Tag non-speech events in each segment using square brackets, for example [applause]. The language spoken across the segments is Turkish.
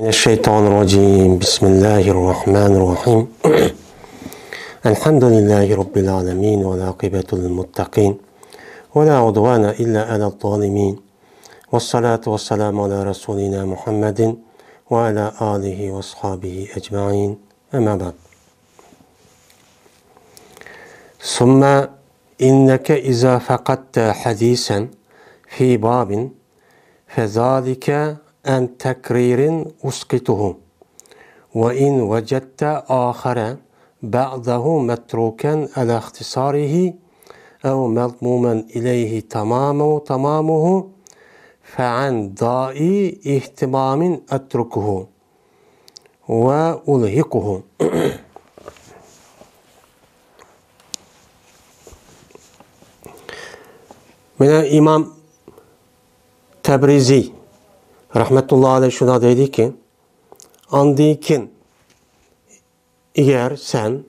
من الشيطان الرجيم بسم الله الرحمن الرحيم [clears throat] الحمد لله رب العالمين والعاقبة للمتقين ولا عدوان إلا على الظالمين والصلاة والسلام على رسولنا محمد وعلى آله وأصحابه أجمعين أما بعد ثم إنك إذا فقدت حديثا في باب فذلك عن تكرير أسقطه وإن وجدت آخر بعضه متروكا على اختصاره أو مضموما إليه تمامه تمامه فعن ضائي اهتمام أتركه وألهقه [clears throat] من الإمام تبريزي rahmetullahi aleyh şuna dedi ki andikin eğer sen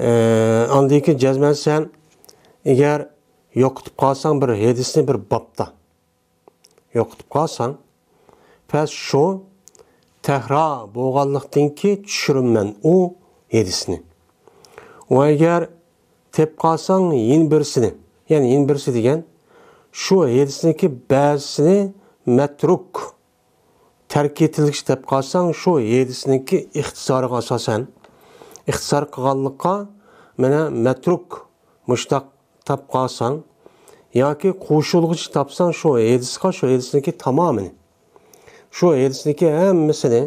e, andikin cezmen sen eğer yokutup kalsan bir hadisini bir bapta yokutup kalsan pes şu tehra boğallıktan ki çürümmen o hadisini o eğer tep kalsan yin birisini yani yin birisi degen şu hadisindeki bazısını terk matruk tark etilgich deb qolsang shu yedisiniki ixtisoriga asosan ixtisor qilganlikqa mana matruk mushtaq tab qolsang yoki qo'shilg'ich topsang shu edisqa shu edisniki tamomini shu edisniki hammasini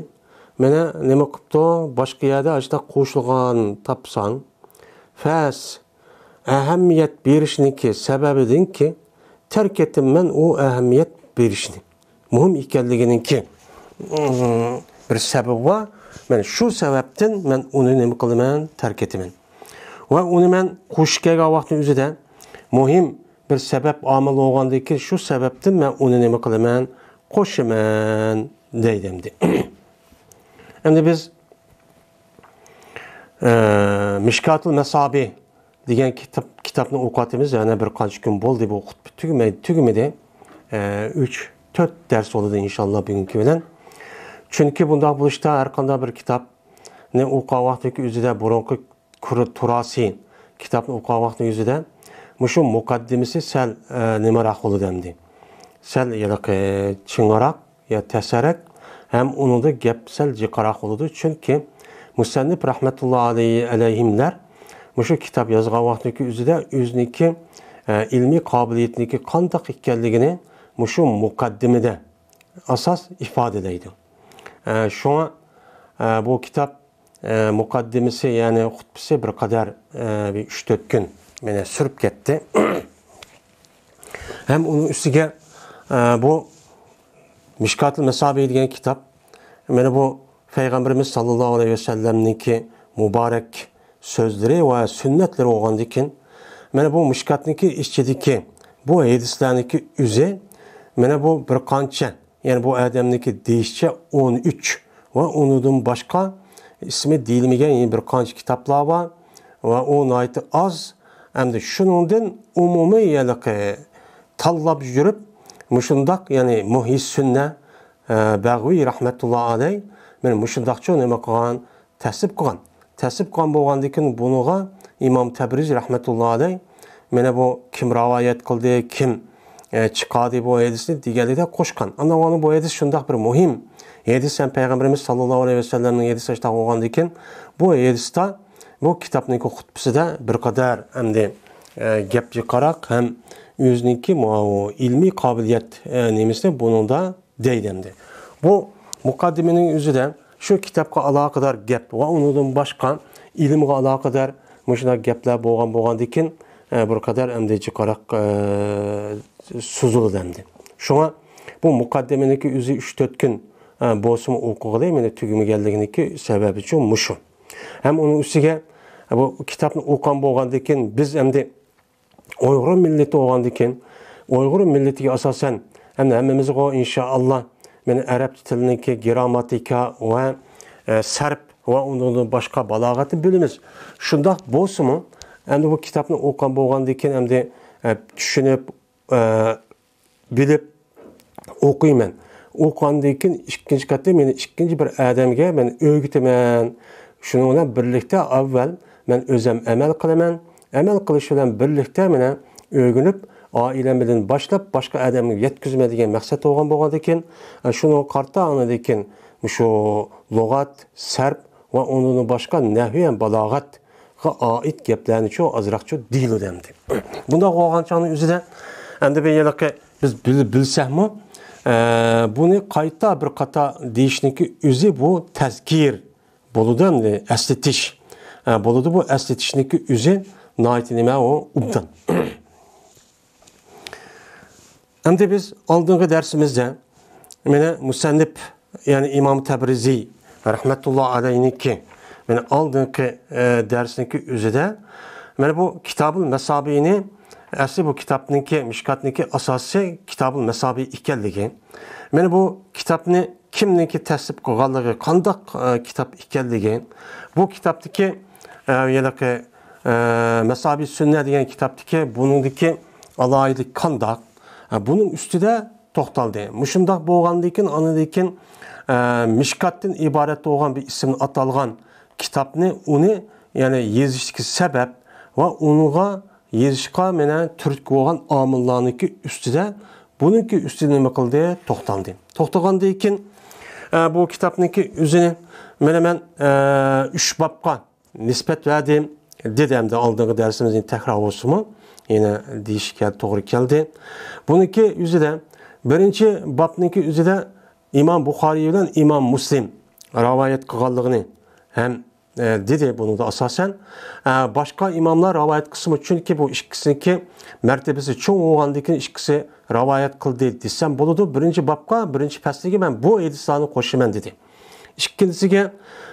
mana nima qilibdi boshqa yerda ashunday qo'shilgan topsang ki ahamiyat berishniki sababidanki tark etdim man u ahamiyat berishni muhim ki, hmm, bir sebep bor ben şu sebepten, ben onu ne qilaman terk etaman Ve onu man qo'shib kelgan vaqtni o'zida muhim bir sebep omil bo'lgandan ki, şu sebepten, ben onu ne qilaman qo'shaman deydi endi endi [coughs] biz e, mishkatul masobi degan kitob kitobni o'qiyotimiz yana bir qancha kun bo'ldi bu xutba tugamadi tugamadi 3 e, to'rt dars bo'ladi inshaalloh bugungi bilan chunki bundoq bo'lishda har qanday bir kitobni o'qigan vaqtdagi o'zida burungi turasi kitobni o'qigan vaqtni o'zida shu muqaddimasi sal e, nimaroq bo'ladi hamdi sal chingroq e, yo tasarak ham unida gap sal jiqaroq bo'ladi chunki musannif rahmatullohi alayhi alayhimlar shu kitob yozgan vaqtniki o'zida e, o'ziniki ilmiy qobiliyatniki qandoq ekanligini muşum mukaddimede asas ifadedeydi. E, ee, an e, bu kitap e, mukaddimisi yani hutbisi bir kadar e, bir üç dört gün beni sürüp gitti. [clears throat] Hem onun üstüge e, bu Mişkat-ı Mesabi degan kitap mana bu Peygamberimiz payg'ambarimiz sollallohu alayhi vasallamniki muborak so'zlari va sunnatlari o'g'andikin mana bu mishkatniki ichidiki bu hadislarniki uzi Mene bu bir qancha, ya'ni bu odamniki değişçe 13 ve unidan başka ismi deyilmagan yani bir qancha kitoblar bor va u noyati oz hamda shuningdan umumiy yalaqi tanlab yurib mushundoq ya'ni muhi sunna e, bag'viy rahmatulloh alayh men mushundoqcha nima qilgan tasib qilgan tasib bu bo'lgandan keyin buniga İmam Tebriz rahmetullah alayh mene bu kim rivoyat qildi kim ee, Çıkadı bu diğerleri de koşkan. Ama onu bu hadis şundak bir muhim. Hadis sən Peygamberimiz sallallahu əleyhi və səlləmin hadisi iştah olğan ekan. Bu hadisdə bu kitabning xutbəsində bir qədər əmdi e, gap yiqaraq həm özününki muavu ilmi kabiliyet qabiliyyət e, nemisini bunun da değdendi. Bu mukaddimenin özü də şu kitabqa əlaqədar gap və onundan başqa ilmə əlaqədar məşna gaplar bolğan bolğandan ekan bir qədər əmdi yiqaraq сүзілді әмді шоңа бұл мұқаддеменікі үзі үш төрт күн болсым оқығыдай мені түгімі келдігінікі сәбәбі үшін мұшу әм оның үстіге бұл кітапны оқыған болғанды екен біз әмді ұйғыр миллеті болғанды екен ұйғыр миллетіге асасен әмді әміміз ғой иншалла мен әрәп тілінікі грамматика вә сәрп вә оның башқа балағаты біліміз шұндақ болсымы әмді бұл кітапны оқыған болғанды екен әмді түшініп bilib oquyman. Oqandan keyin ikkinchi qatda meni ikkinchi bir odamga men o'rgitaman. Shuning bilan birlikda avval men o'zim amal qilaman. Amal qilish bilan birlikda meni o'rganib oilamdan boshlab boshqa odamga yetkazmaydigan maqsad bo'lgan bo'lgandan keyin shuni qarta anidan keyin shu lug'at, sarf va undan boshqa nahviyan balog'atga oid gaplarni shu ozroqcha deyildi. Bundoq bo'lgan chog'ning o'zida endi bu yiliqi biz bilsakmi ee, buni qayta bir qata deyishniki üzü bu tazkir bo'ludi aslitish ee, boludu bu aslitishniki o'zi nima o ubdan [clears throat] endi biz oldingi dersimizde mana musannib ya'ni İmam imom tabriziy rahmatulloh alayhniki mana oldingi e, darsniki üzüde mana bu kitabın masobiyni Əsli bu kitabniki, Mişkatniki asası kitabın məsabi ikənligi. Mən bu kitabını kimniki təsdiq qılğanlığı, qandaq e, kitab ikənligi, bu kitabdakı e, yelaqı e, məsabi sünnə deyilən kitabdakı bunundakı alaylik qandaq, e, bunun üstüdə toxtaldı. Müşündaq bolğandakin, anadakin e, Mişkatdan ibarət olan bir isim atalğan kitabını onu yani yazışdakı səbəb ve onunğa erishqa menen turtki bo'lgan omillarniki ustida buniki ustida nima qildi to'xtaldi to'xtagandan keyin e, bu kitobniki o'zini mana man uch e, bobga nisbat berdim dedi hamda dersimizin darsimizni takror bo'lsinmi yana deyishga to'g'ri keldi buniki o'zida birinchi bobniki o'zida imom buxoriy bilan imom muslim rivoyat qilganligini ham ee, dedi bunu da asasen. Ee, başka imamlar rivayet kısmı çünkü bu işkisinki mertebesi çoğu oğandaki işkisi rivayet kıldı desem buludu. Birinci babka birinci peslige ben bu edisanı koşumen dedi. İkincisiga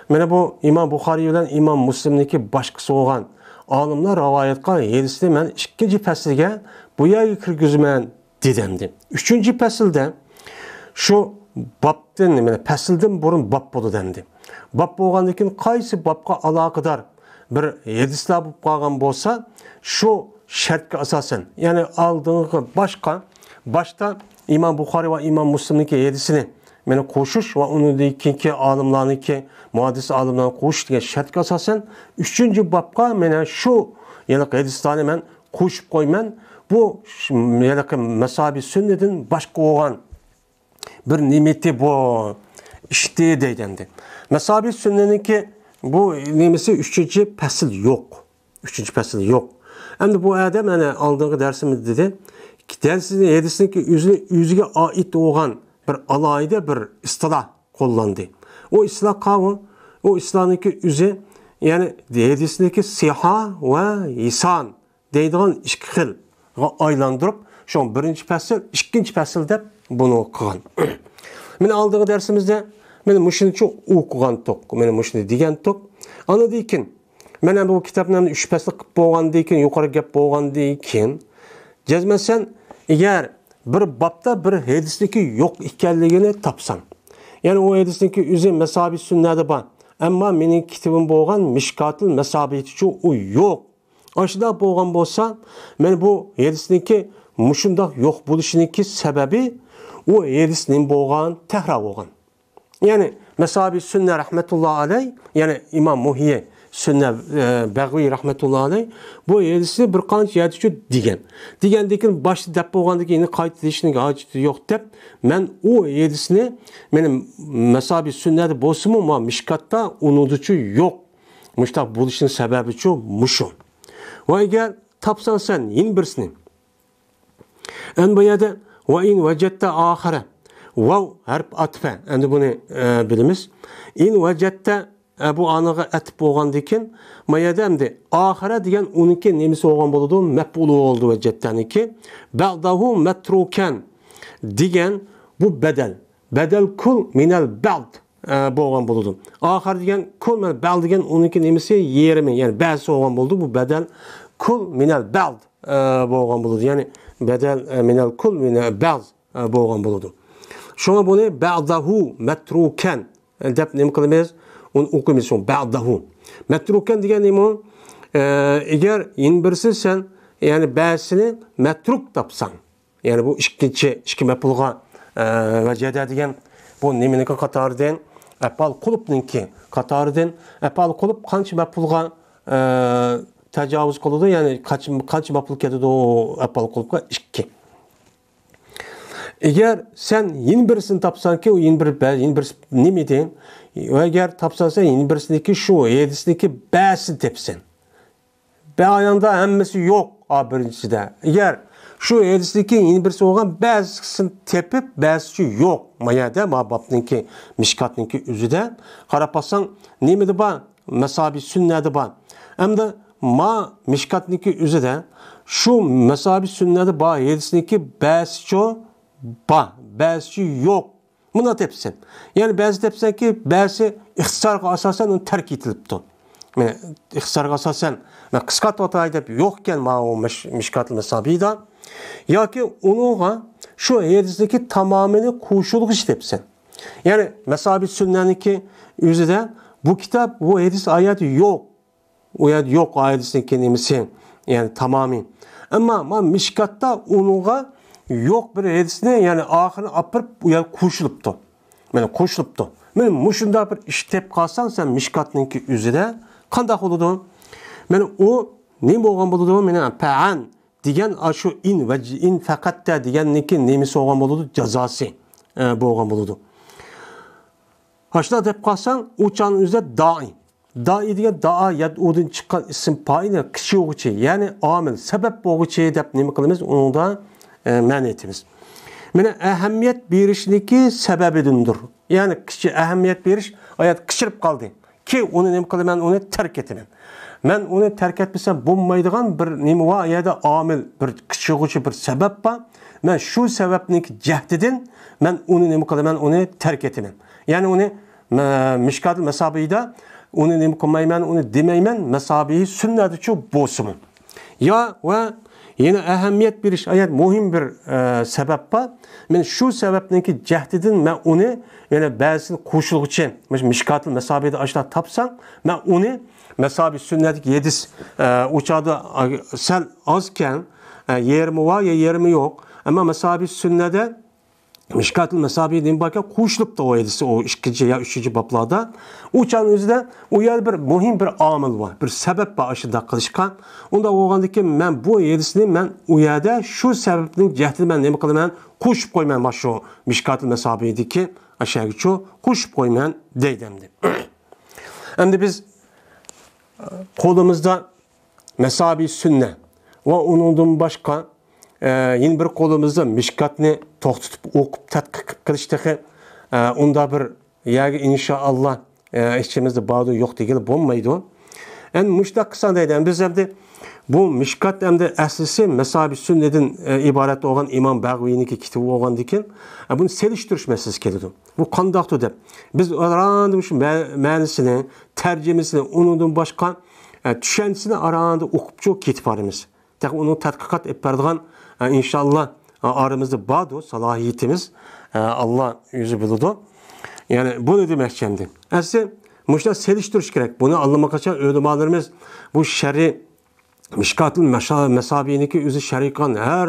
mana bu imom Bukhari bilan imom muslimniki boshqasi bo'lgan olimlar rivoyat qilgan hadisni man ikkinchi faslga bu yerga kirgizman dedimdi Üçüncü pesilde şu bobdan mana fasldan burun bab budu demdi бап болғаннан кейін қайсы бапқа алақыдар бір ердісла болып қалған болса шо шәртке асасын яғни алдыңғы башқа башта имам бұхари ва имам муслимники едісіне мені қошыш ва кейінгі алымларники муадис алымларны қош деген шәртке асасын үшінші бапқа мені шу ердісланы мен қосып қоймен бұл мәсаби сүннетін башқа оған бір немете бұл іште дейді Masabi sünneniki bu nemisi 3-chi fasl yo'q. 3-chi fasl yo'q. Endi bu adam ana oldingi darsimizda dedi, dersizni yedisinki o'zini o'ziga oid bo'lgan bir alohida bir istiloh qo'llandi. O istiloh qavu, o istilohniki o'zi ya'ni hadisniki siha va isan deydigan ikki xilga aylantirib, shu birinchi fasl, ikkinchi fasl deb buni qilgan. [clears throat] Mana oldingi darsimizda mana mushuni uchun o'qigan to'q mana mushuni degan to'q anadan keyin mana bu kitobni uch paslik qilib bo'lgandan keyin yuqori gap bo'lgandan keyin jazmasan agar bir bobda bir hadisniki yo'q ekanligini topsan ya'ni u hadisniki o'zi masobi sunnada bor ammo mening kitobim bo'lgan mishkotil masobiti uchun u yo'q ashunda bo'lgan bo'lsa men bu hadisniki mushundoq yo'q bo'lishiniki sababi u hadis nim bo'lgan tahra bo'lgan Yani Mesabi Sünne rahmetullahi aleyh yani İmam Muhiye Sünne e, Beğvi rahmetullahi aleyh bu yerisi bir qanç Digen degan. Degandekin başda dep bolgandiki endi qayta deyishning hojati yo'q deb men u yerisini meni Mesabi Sünne'de bolsinmi ama Mishkatda unuducu yo'q. Muşta buluşun sebebi şu muşum. Ve eğer tapsan sen yine birisini. En bu yerde ve in vecette ahire. Vav harp atfa. Endi buni e, bilimiz. İn vecette e, bu anığa etip olgan dikin. Mayademdi. Ahire diyen onunki nemisi olgan buludu. Mepulu oldu vecetten iki. Beldahu metruken diyen bu bedel. Bedel kul minel beld e, boğan buludu. Ahir degen kul minel bel degen onunki nemisi yerimi yani belsi olgan buldu. Bu bedel kul minel beld boğan buludu. Yani bedel minel kul minel beld boğan buludu. شما بونه بعضهو متروکن دپ نیم کلمه اون اوکمیسون بعضهو متروکن دیگه نیمون eğer yeni birisi sen yani bäsini metruk tapsan yani bu ikkinchi ikki pulga e, vajada degan bu niminiki qatoridan apal qulubninki qatoridan apal qulub qancha mapulga e, tecavüz qiladi ya'ni kaç kaç mapul ketadi u apal qulubga ikki eğer sen yeni birisini tapsan ki o yeni bir bel, yeni birisi nime deyin. Eğer tapsan sen yeni ki şu, ki bäsi tepsin. Bä ayanda hemmesi yok a birincide. Eğer şu yedisindeki yeni birisi olgan bäsisini tepip bäsisi yok. Mayada mababninki, ki üzüden. Karapassan nime de ba, mesabi sünne de ba. Hem de ma mişkatninki üzüden. Şu mesabi sünne de ba, yedisindeki bäsi çoğu ba. Ba'si yo'q. Buna tepsin. Yani bazı tepsindeki bazı ihtisarga asasen onu terk etilipti. Yani ihtisarga asasen yani kıskat vatayı deyip yokken ma mişkatlı mesabiyda. Ya ki onunla şu hedizdeki tamamını kuşulguş tepsin. Yani mesabi sünneniki yüzü de bu kitap bu hadis ayeti yok. O ayet yok hadisin kelimesi. Yani tamamı. Ama ma mişkatta onuğa yok bir edisine yani ahını apırıp yani kuşuluptu. Yani kuşuluptu. Men muşunda bir iştep kalsan sen mişkatninki üzere kandak oludu. Ben o ne bolgan boludu? Men pa'an degan şu in ve in fakat fakatta deganniki nemisi olgan buludu Cezası e, bolgan boludu. Haşla dep kalsan uçan üzere da'i. Da'i degan da'a yad'udun çıkan isim payine kişi oğuçi yani amel sebep oğuçi dep nemi kılımız onu da e, men etimiz. Mene ehemmiyet berişniki sebebidindir. Yani kişi ehemmiyet iş, hayat kışırıp kaldı. Ki onu ne kılı ben onu terk etmem. Ben onu terk etmesem bulmaydıgan bir nemi ya da amil bir kışıgıcı bir sebep var. Ben şu sebepnik cehdidin ben onu ne kılı ben onu terk etmem. Yani onu müşkadıl mesabıyla onu ne kılmayman onu demeymen mesabiyi sünnet için bozumun. Ya ve Yine ehemmiyet bir iş ayet muhim bir e, sebep var. Men şu ki cehdidin men onu yani bazı koşulguçi mişkatıl mesabede aşağı tapsan men onu mesabi sünnetik yedis. e, uçağı sen azken e, yer mi var ya yer mi yok. Ama mesabi sünnede Mishkatil Mesabi deyin bakın kuşlup da o edisi o ikinci ya üçüncü bablarda. Uçan özde o bir muhim bir amil var. Bir sebep var aşıda kılışkan. Onda ki ben bu yedisini ben o şu sebebinin cehdini ben ne bakılım ben kuş koymayan var şu Mishkatil ki aşağı şu kuş koymayan deydemdi. Hem de [clears throat] biz e, kolumuzda mesabi sünne ve onundan başka ee, yine bir kolumuzda mishkatni to'xtatib o'qib tadqiq qilishdagi onda ee, bir yagi inshaalloh e, ichimizda bodi yo'q degili bo'lmaydi En mushtaq qilsan dedim biz endi bu mishkat endi sünnetin masabi sunnadan e, iborat bo'lgan imom bag'viyniki kitobi bo'lgandan keyin buni selishtirish masalasi keladi bu qandoqdir deb biz arandım şu ma'nisini tarjimasini unidan boshqa e, tushanchisini aranda arandı okupçu boramiz Tek onu qilib beradigan İnşallah aramızda badu salahiyetimiz Allah yüzü buludu. Yani bu ne demek şimdi? Aslında muşta seliştiriş gerek. Bunu anlamak için ölümalarımız bu şerri Mişkatül Mesabi'ninki üzü şerikan her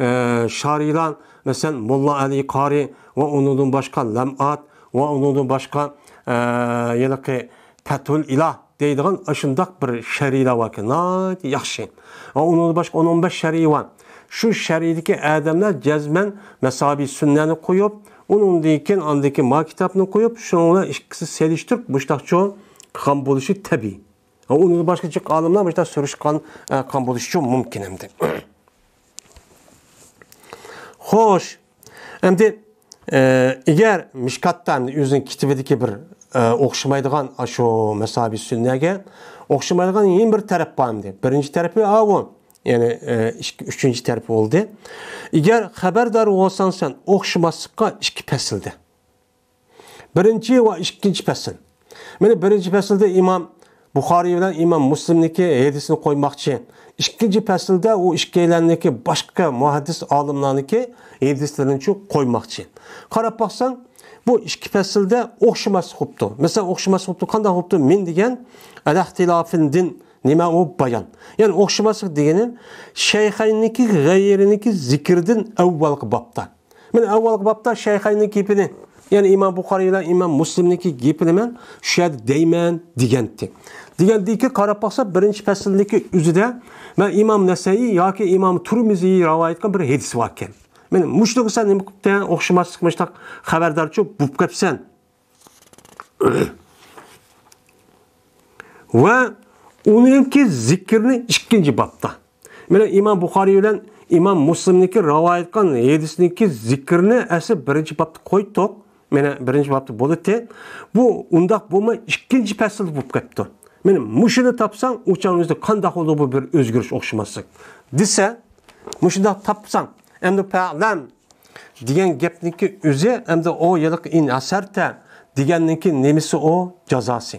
e, şarilan ve sen Molla Ali Kari ve onunun başka Lem'at ve onunun başka e, yani ki Fethül İlah deydiğin aşındak bir şerila var ki. Nadi yakşı. Onun başka 10-15 şeriyi var şu şəridiki ədəmlər cezmen məsabi sünnəni qoyub, onun deyikən andaki ma kitabını qoyub, şununla ikisi seliştirib, müştaqçı qan buluşu təbii. Yani onun başqa çıx alimlər müştaq sürüşqan qan e, buluşu mümkün əmdi. [clears throat] Hoş. Şimdi, e, eğer e, yüzün kitabidiki bir ə, oxşamaydigan aşo məsabi sünnəyə oxşamaydigan yeni bir tərəf var əmdi. Birinci tərəfi a bu. ya'ni e, uchinchi taraf bo'ldi agar xabardor bo'lsangsan o'xshamaslikqa ikki faslda birinchi va ikkinchi fasl mana birinchi faslda imom buxoriy bilan imom muslimniki hadisini qo'ymoqchi ikkinchi faslda u ikkalaniki boshqa muhaddis olimlarniki hadislarini qo'ymoqchi qarab boqsang bu ikki faslda o'xshamas xubdi masalan o'xshamas xubdi qanday xubdi min degan din nima o bayon ya'ni o'xshamaslik degani shayxaynniki g'ayiriniki zikirdin. avvalgi bobda Ben avvalgi bobda shayxayni gapini ya'ni İmam Bukhari ile İmam gapini man shu yerda deyman degandi degandiki qarab boqsa birinchi faslniki o'zida man imom nasaiy yoki imom turmiziy rivoyat qilgan bir hadis bor ekan men mushunaqasan nima qilibdi o'xshamaslik mushtaq xabardorchi bo'lib qolibsan [coughs] va 12 zikrini ikkinchi bobda mana imom buxoriy bilan imom muslimniki rivoyat qilgan hadisniki zikrni asl birinchi bobda qo'ydik mana birinchi bobda bo'ladi bu undoq bo'lmay ikkinchi fasl bo'lib ketdi mana mushuni topsang o'chanimizda qandoq bo'ldi bu bir o'zgarish o'xshamaslik desa mushundoq topsang endi palam degan gapniki o'zi endi o yiliq in asarta deganniki nemisi o jazosi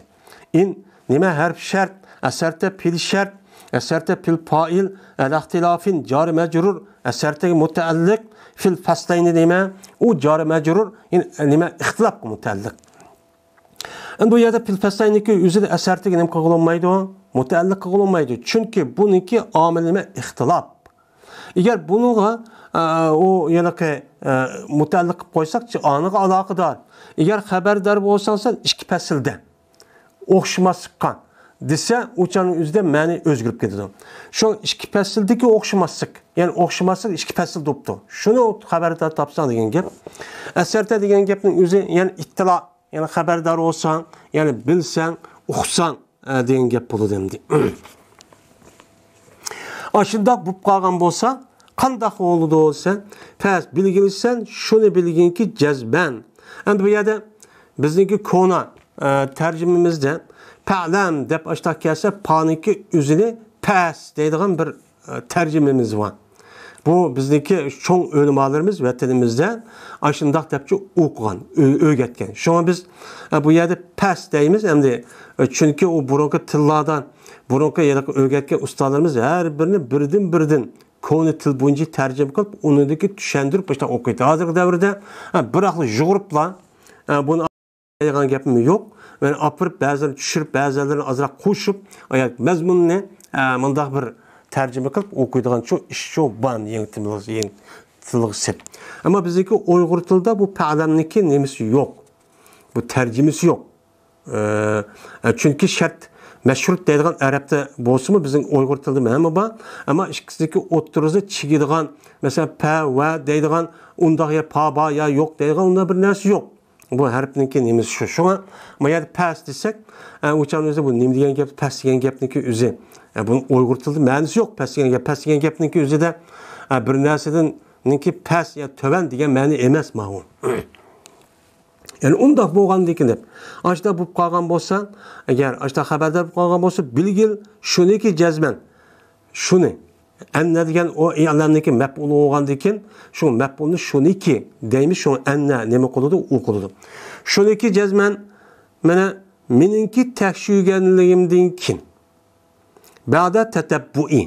in nima harf shart asarda fil shart asarda fil foil al ixtilofin jori majrur asardagi mutaalliq fil faslayni nima u jori majrur nima ixtilof mutaalliq endi bu yerda fil faslayniki o'zini asardagi nima qilolmaydi mutaalliq qilolmaydi chunki buniki omil nima ixtilof agar buniga u yanaqi mutaalliq qilib qo'ysakchi aniga aloqador agar xabardor bo'lsang sen ikki faslda o'xshamasliqqan desa o'shaning o'zida ma'ni o'zgarib ketadi shu ikki faslniki o'xshamaslik ya'ni o'xshamaslik ikki fasl debdi shuni xabarda topsang degan gap asarda degan gapning o'zi ya'ni ittilo ya'ni xabardor bo'lsang ya'ni bilsang uqsang e, degan gap bo'ladi endi [clears throat] shundoq bo'lib qolgan bo'lsa qandoq bo'ladi desa fas bilgilisan shuni bilginki jazban endi bu yerda bizniki kona e, tarjimamizda Pa'lam deb aytsak kelsa paniki o'zini pas deydigan bir e, tarjimamiz var. bu bizdeki bizniki cho'ng o'limolarimiz vatanimizda ana shundoq debchi o'qigan Şu an biz e, bu yerde pes yerda pas çünkü o chunki u burungi ya da o'rgatgan ustalarımız her birini birdan birdan koni til bo'yicha tarjima qilib unidiki tushuntirib boshdan o'qiydi hozirgi davrda e, biroqli yug'uribla bunu degan yok. Ben mana olib turib ba'zilarini tushirib ba'zilarini ayak qo'shib ne? bundoq bir tarjima qilib o'qiydigan shu ish shu ban tilg'isi ammo bizniki uyg'ur tilida bu palamniki nimasi yok? bu tarjimasi yo'q chunki ee, e, shart mashhur deydigan arabda bo'lsinmi bizning uyg'ur tilida hamma bor ammo ikkisidagi o'ttirisi chigiydigan mesela pa va deydigan undoq yo pa ba yo yo'q deydigan unda bir narsa yok. bu harfniki nimasi shu shunga mana past desak o'chamizda bu nima degan gap past degan gapniki o'zi buni uyg'ur tilida ma'nosi yo'q past degan gap past degan gapniki o'zida bir narsadan past ya tovan degan ma'no emas mau [clears throat] ya'ni undoq bo'lgandekin deb ana shunday bo'lib qolgan bo'lsa agar ana shunday xabardor bo'lib qolgan bo'lsa bilgil shuniki jazman shuni En ne degan o i'lamniki maf'ul bo'lgandan shu maf'ulni ne deymiz shu anna nima Şunu ki, qiladi shuniki mininki mana meningki tekshirganligimdan keyin ba'da tatabbui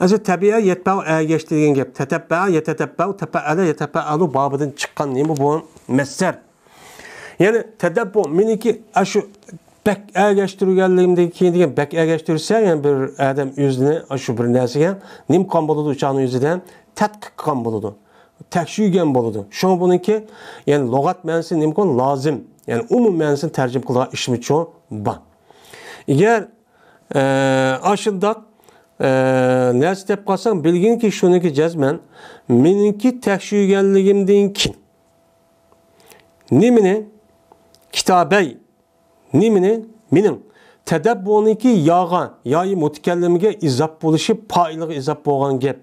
azi tabiya yetbau agash e degan gap tatabba yatatabbau tafaala yatafaalu babadın chiqqan nima bu masdar ya'ni tadabbu meniki aşu bək əyləşdirgənliyimdəki deyən bək əyləşdirsən, yəni bir adam özünü aşı bir nəsəyə nim qan buludu uçanın yüzüdən tətqiq qan buludu. Təkşüyən buludu. Şo ki yani logat mensin nim qan lazım. yani umum mensin tərcüm qılığa işmi ço ba. Əgər e, aşındaq e, nəsə deyib qalsan, bilgin ki, şununki cəzmən meninki təkşüyənliyimdən ki. Nimini kitabəy Nimini? Minin. Tədəbbuniki yağan, yayı mutikəllimgə izab buluşu, paylığı izab boğan gəb.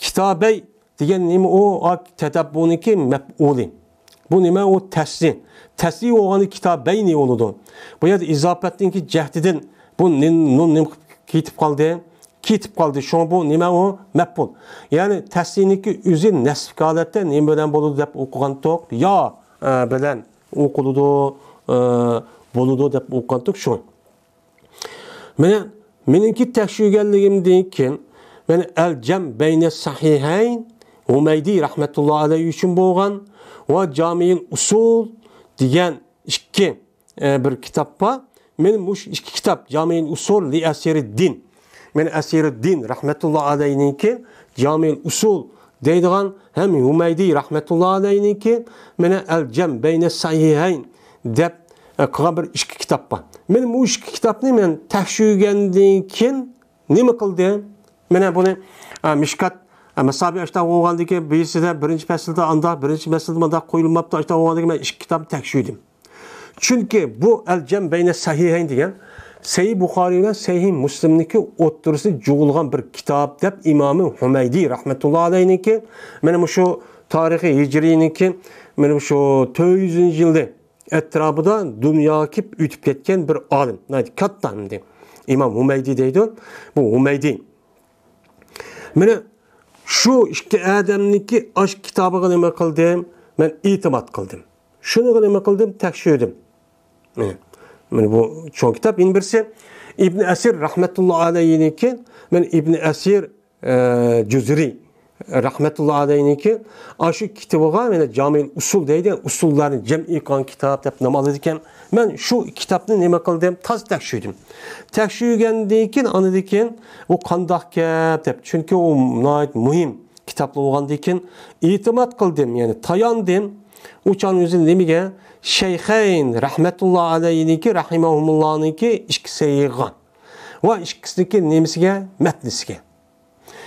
Kitabəy degan nima u tadabbuniki maf'uli. Bu nima u tasli. Tasli o'g'ani kitobayni bo'ladi. Bu ettin ki cehdidin. bu nun nim ketib qoldi. Ketib qoldi. Shu bu nima u maf'ul. Ya'ni tasliniki o'zi nasb holatda nima bilan bo'ladi deb o'qigan to'q yo e, bilan o'qiladi болуудо деп уккантык ушун менен менинки текшигенлигимден кийин мен ал жам бейне сахихайн умайди рахматулла алейхи үчүн болгон ва жамиил усул деген икки бир китапка мен муш икки китап жамиил усул ли асири дин мен асири дин рахматулла алейхиники жамиил усул deydigan ham humaydiy rahmatullohi alayhiniki mana al jam bayna sahihayn deb E, qilgan bir ichki kitob bor men bu ichki kitobni men tekshirgandan keyin nima qildim mana buni e, mishkat e, masabi ashtab o'qigandan keyin buyisida birinchi faslda anda birinchi faslda manda qo'yilmabdi ashtab o'qigandan keyin man ichki kitobni tekshirdim chunki bu al jam bayna sahihayn degan sahiy buxoriy bilan sahiy muslimniki o'ttirisi jug'ilgan bir kitob deb imomi humaydiy rahmatullohi alayhniki mana shu tarixi hijriyniki mana shu to'rt yuzinchi yilda etrabıda dünyakip ütüp ketken bir alim. Yani kattandı. İmam Humeydi deydi. Bu Humeydi. Mene şu işte Adem'niki aşk kitabı nima kıldım. Ben itimat kıldım. Şunu nima kıldım, tekşirdim. Mene, mene bu çok kitap. Bin birisi İbn Esir rahmetullahi aleyhiniki. Ben İbn Esir e, Cüzri. Rahmetullah rahmetullahi ki aşı kitabıga mene camil usul deydi usullarını cem ikan kitap dep namaz ediken ben şu ne nime qildim taz tekşüydim tekşüygendikin anıdikin o qandaq kep dep çünki o nayt muhim kitaplı olgandikin itimat qildim yani tayandım uçan mi Rahmetullah yüzün nimiga şeyhayn rahmetullahi aleyhinki rahimahullahınki ikki seyigan va ikkisniki nemisiga matnisiga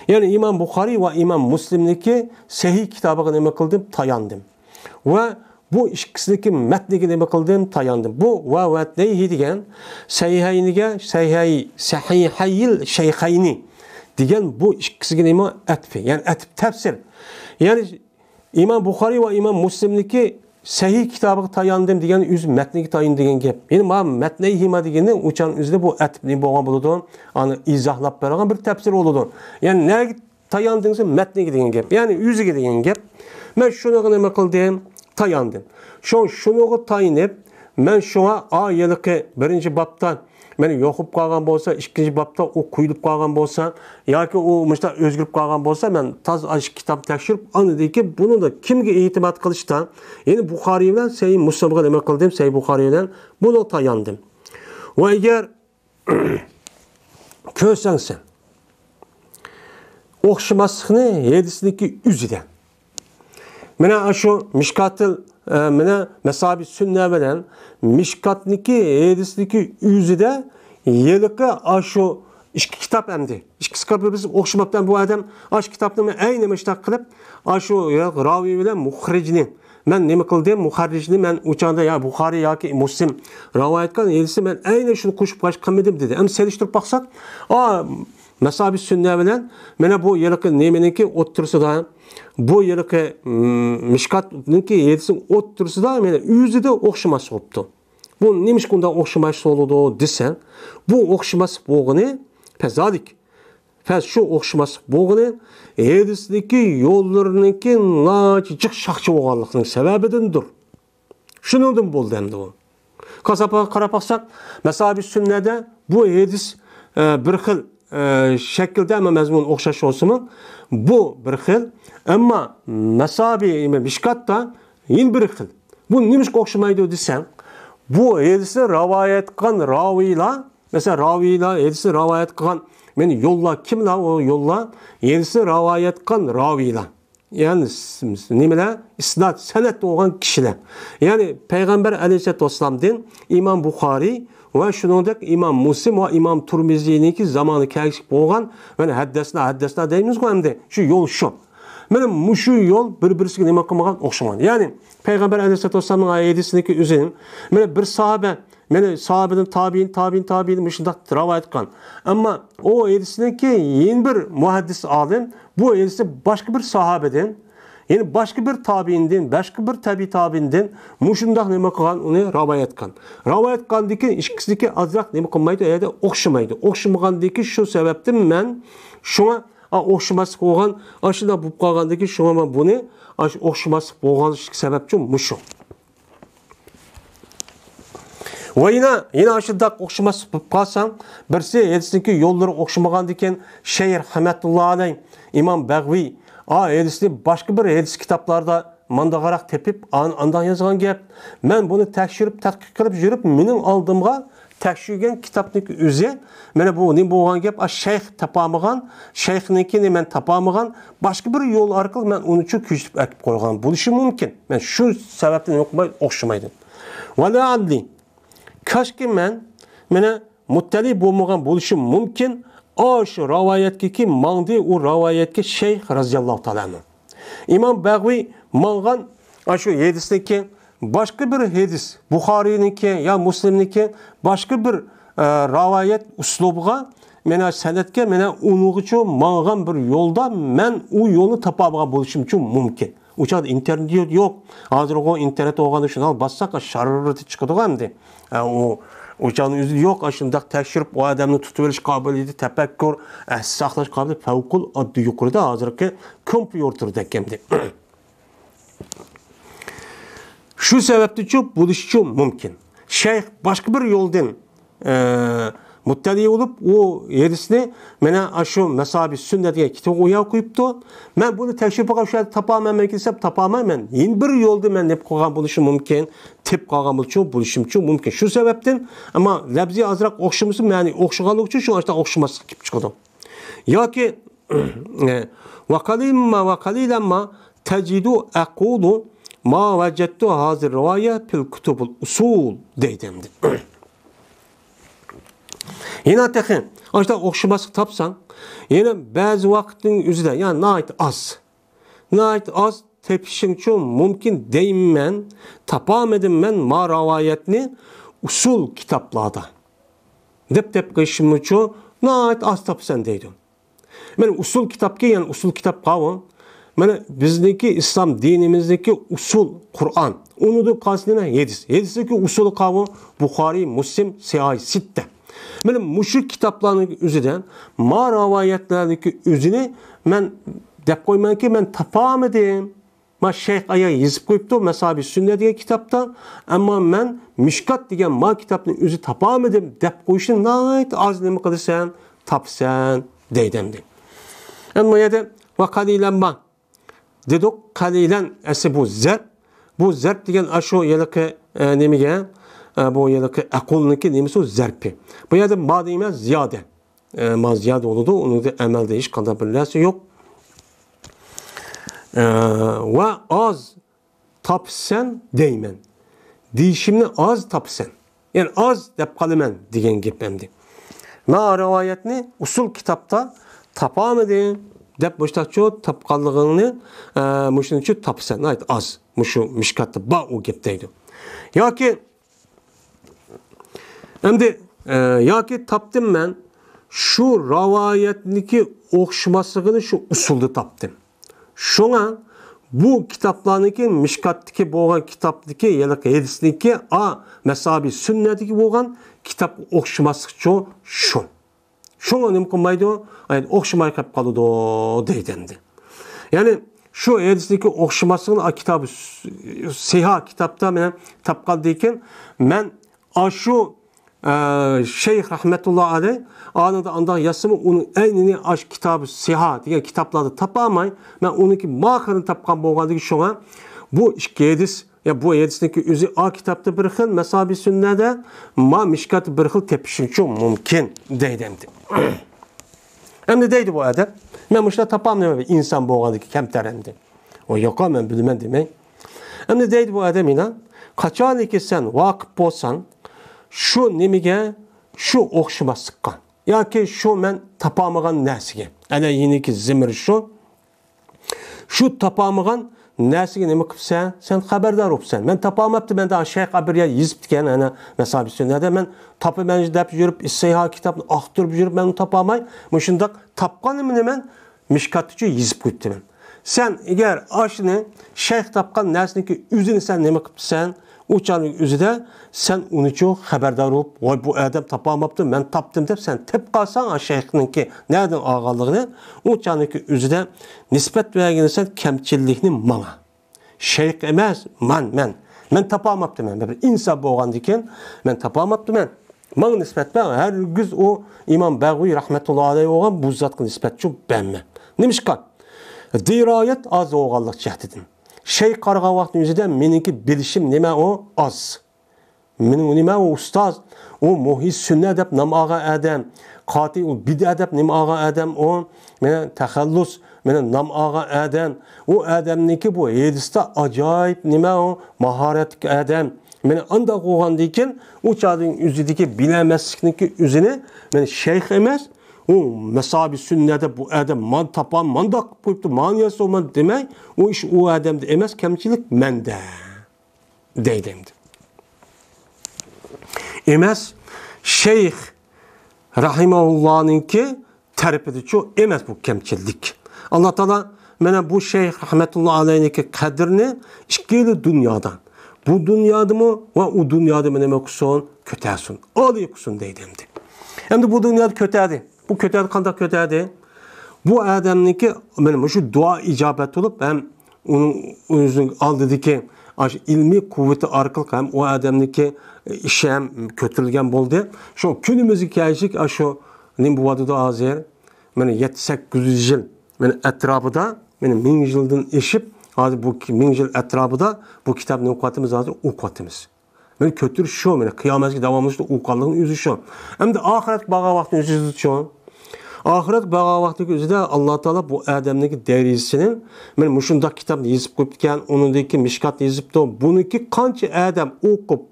ya'ni imom buxoriy va imom muslimniki sahiy kitobiga nima qildim tayandim va bu ikkisiniki matniga nima qildim tayandim bu va vatnayi degan sayhayniga sayhay sahihayil shayxayni degan bu ikkisiga nima atfi ya'ni atib tafsir ya'ni imom buxoriy va imom muslimniki səhih kitabı tayandım degan yüz mətniga tayin degan gap ya'ni ma matni hima degandan uçan uzda bu atibli bo'lgan bo'ladi ani izohlab bergan bir tafsir bo'ladi ya'ni naga tayandingiz matniga degan gap ya'ni yuziga degan gap man shunaqa tayandım şu şunu shu shunga tayinib man shunga oyilqi birinchi bobdan mana yoqib qolgan bo'lsa ikkinchi bobda u quyilib qolgan bo'lsa yoki u mushta o'zgarib qolgan bo'lsa man toz kitob tekshirib anidiki ki bunida kimga e'timod qilishdan ya'ni buxoriy bilan sayi muslimga nima qildim sayi buxoriydan buni tayandim va agar ko'rsang sen o'xshamaslikni hadisniki o'zidan Mene aşu Mişkatıl e, mene mesabi sünne veren Mişkatniki yedisniki yüzüde yelika aşu işki kitap emdi. İşki kitabı biz okşumaktan bu adam aşı kitabını aynı miştak kılıp aşu ya ravi bilen muhricini Мен неме қылдым? Мухаррижни мен учанда ya Бухари яки Муслим равайат қылған елісі мен әйне шуны қошып қашып қылмадым деді. Әм селіштіріп бақсақ, а Mesela biz sünne bilen mene bu yılıkı nemeninki ot tursu da bu yılıkı hmm, mishkatninki yedisin ot tursu da mene yüzü de okşaması oldu. Bu neymiş bunda okşaması oldu desen bu okşaması boğunu pezadik. Fəs şu oxşumas boğunu yedisindeki yollarındaki naçıcık şakçı oğallıqının səbəbidindir. Şunundan buldu hem de o. Kasapa kara baksak, mesela bir sünnede bu yedis e, bir xil shaklda mazmun o'xshash bo'lsinmi bu bir xil ammo nasabiy mishkatda yin bir xil bu nimishga o'xshamaydi desam bu hadisni rivoyat qilgan roviylar masalan roviylar hadisni rivoyat qilgan men yo'llar kimlar u yo'llar yenisi rivoyat qilgan roviylar ya'ni nimalar isnat san'at bo'lgan kishilar ya'ni payg'ambar alayhisalotu vassalamdan imom buxoriy va shuningdek imom muslim va imom turmiziyniki zamoni kelishib bo'lgan mana haddasna haddasna deymizku endi Şu yo'l shu mana shu yo'l bir birisiga nima qilmagan o'xshagan ya'ni payg'ambar alayhisalotu vassalomning hadisiniki o'zi mana bir sahoba mana sahobadan tabiin tabiin tabiin shundoq rivoyat qilgan ammo u hadisiniki yana bir muhaddis olim bu hadisni başka bir sahabeden. Енді башқы бір табиындың, башқы бір таби табиындың мұшындақ неме қаған оны рабай атқан. Рабай атқан деке, ішкісі деке азырақ неме қымайды, әйде оқшымайды. Оқшымыған деке, шо сәбәпті мән, шоңа оқшымасық оған, ашыда бұп қаған деке, бұны, оқшымасық болған ішкі сәбәпті мұшу. Ойына, ең ашында қоқшымасы бұп қасан, бірсе, елісінің күй, елдері қоқшымаған декен, Шейір Хаметтіллағанай, имам Бәғвей, а эдисни башка бир эдис китапларда мандағарақ тепіп, андан жазған кеп. Мен бұны тәкшіріп, тәтқиқ қылып жүріп, менің алдымға тәкшірген кітапның үзе, мен бұл не болған кеп, а шейх тапамыған, шейхнікіне мен тапамыған, башқа бір жол арқылы мен оны үшін күштіп әкіп қойған. Бұл үшін мүмкін. Мен шу сәбәптен оқымай, оқшымайды. Вәлі адли, кәшке мен, мені мұттәли болмаған бұл үшін мүмкін, osh ki mangdi u rivoyatga shayx roziyallohu taoloni imom bag'viy mang'an ana shu ki başka bir hadis buxoriyniki yo muslimniki başka bir e, rivoyat uslubiga mana san'atga mana unig'ichu mang'an bir yo'lda men o yolu topa olgan bo'lishim Mümkün. mumkin uchadi internet yo'q hozirgi internet oğanı shunal bassak sharrati chiqadigan u Okeanın üzü yox, aşındaq təşrif, o adamın tutuluş qabiliyyəti, təfəkkür, əhs saxlaş qabiliyyəti fəvqul addı yuqurda hazırki kompüterdə kimdir. Şu səbəbdir ki, buluşu mümkün. Şeyx başqa bir yoldan e, muttali olup o yerisini mene aşım mesabi sünnet diye kitabı uya koyuptu. Ben bunu teşrife karşı tamamen mekilsep tamamen yeni bir yolda men nep koyan buluşu mümkün. Tip koyan buluşu buluşum için mümkün. Şu sebepten ama lebzi azrak okşumuzu yani okşugalık için şu açta okşumaslık gibi çıkıyordu. Ya ki ve [clears throat] kalimma ve kalilemma tecidu ekulu ma vecettu hazir rivayet fil kutubul usul deydim. [clears throat] Yine təxin, açda okşaması tapsan, yine bazı vaktin üzerinde, yani nait az. Nait az tepişin üçün mümkün deyimən, tapam edinmən ma ravayətini usul kitaplarda, Dep dep qışım üçün nait az tapsan deydim. Ben usul kitap ki, yani usul kitap qavı, ben bizdeki İslam dinimizdeki usul Kur'an, Qur'on. Unidi qasdina yedis. Yedisiki usul qavu Buxoriy, Müslim, Siyoi, Sitta. Böyle muşrik kitaplarının üzüden, ma ravayetlerdeki üzünü ben dep koymayın ki ben tapam edeyim. Ma Şeyh Aya yazıp koyuptu mesabi sünnet diye kitapta. Ama men müşkat diye ma kitabının üzü tapam edeyim. Dep koyuşun nait azlimi kılırsan tapsen deydemdi. Ama En da ve kalilen ma. Dedik kalilen esi bu zerb. Bu zerb diyen aşu yelik e, nemigen. Ee, boyadakı ekolniki deyimiz o zerpi. Bu yerde ma deyimiz ziyade. E, ma ziyade oludu. Onu da emel değiş kadabilirse yok. E, ve az tapsen değmen. Dişimle az tapsen. Yani az dep kalimen diyen gibemdi. Na rivayetini usul kitapta tapamı deyin. Dep boştakçı tapkallığını e, muşun için tapsen. Ait az. Muşu mişkatta ba o gipteydi. Ya ki hem de e, ya ki taptım ben şu ravayetniki okşmasını şu usulda taptım. Şuna bu kitaplarniki Mişkat'taki boğan kitaptaki yani hadisniki a mesabi sünnetiki boğan kitap okşması şu şu. Şuna ne kılmaydı? Yani okşamay kap kalıdı deydendi. Yani şu hadisniki okşamasının a kitabı seha kitapta ben men tapkal Ben a şu ee, Şeyh rahmetullah aleyh anında andan yasımı onun enini aş kitabı siha diye kitaplarda tapamay. Ben onun ki makarın tapkan boğandığı şuna bu işgediz ya bu yedisindeki üzü a kitapta bir hil mesabi sünnede ma mişkat bir hil tepişim çok mümkün deydemdi. [clears throat] Hem de deydi bu adam. Ben işte tapamıyorum insan boğandığı kemteremdi. O yok ama ben bilmem demeyin. Hem de deydi bu adam inan. Kaçan ki sen vakıf olsan shu nimaga shu o'xshamaslikqa yoki shu men topolmagan narsaga ana yiniki zimir shu shu topolmagan narsaga nima qilibsan sen xabardor bo'libsan man topolmabdi manda shayx abriya yezib degan ana masabi sunnada man topaman deb yurib issiho kitobni oqtirib yurib men uni topolmay mana shundoq topganimni man mishkatchi yezib qo'yibdiman sen agar ashuni shayx topgan narsaniki o'zini sen nima qilibsan uçanın üzüde sen onun için haberdar olup Oy, bu adam tapamaptı ben taptım deyip sen tep kalsan ki nereden ağalığını uçanınki üzüde nispet vergini sen kemçillikini bana. Şeyh emez man men. Ben tapamaptı ben. Bir insan boğan diken ben. tapamaptı men. Bana nispet ben her güz o İmam Beğuy rahmetullahi aleyhi oğan bu zatkı ben men. Nemiş kan? Dirayet az oğallık cehdidin. Şey qarğavaqın yüzüdə meninki bilişim nəmə o az. Menin nəmə o ustaz, o muhis sünnə deyib namağa adam, qati o bidət deyib namağa adam o mənə təxəllüs Mənə nam ağa ədəm, o ədəmniki bu hədisdə acayib nəmə o maharətli edem Məni anda qoğandıkən o çadın üzüdəki biləməzlikdəki üzünü mən şeyh emas, o mesabi sünnete bu adam man tapan mandaq buyubdu. Maniyası olman demək, o iş o adamda kemçilik mende məndə deyildi. Emas Şeyx rahimehullah'ınki tərifidi çu emas bu kemçilik. Allah Taala mənə bu Şeyh rahmetullah aleyhinki qədrini ikili dünyadan. Bu dünyada mı ve o dünyada mı ne okusun? Kötəsin. Adı okusun deyildi. Hem de bu dünyada kötədir. Bu kötər qandaq kötərdir? Bu ki, adamniki mana shu duo ijobat bo'lib ham uni o'zini oldidagi aş ilmi kuvveti arkalık hem o adamdaki e, işe hem kötülgen boldu. Şu günümüzü gelişik aşo nim bu adı da azir. benim 7-800 yıl mene etrafı da mene 1000 yıldan eşip hadi bu 1000 yıl etrafı da bu kitap ne okuyatımız azir okuyatımız. Mən kötür şom, yəni qiyamətə davamlı uqqanlığın özü şom. Həm də axirət bağa vaxtın özü şom. Axirət bağa vaxtı özüdə Allah Taala bu Adəmdəki dərəcəsini mən məşunda kitabda yazıb qoyubdikən, onundakı Mişkat bunu ki kancı Adəm oxub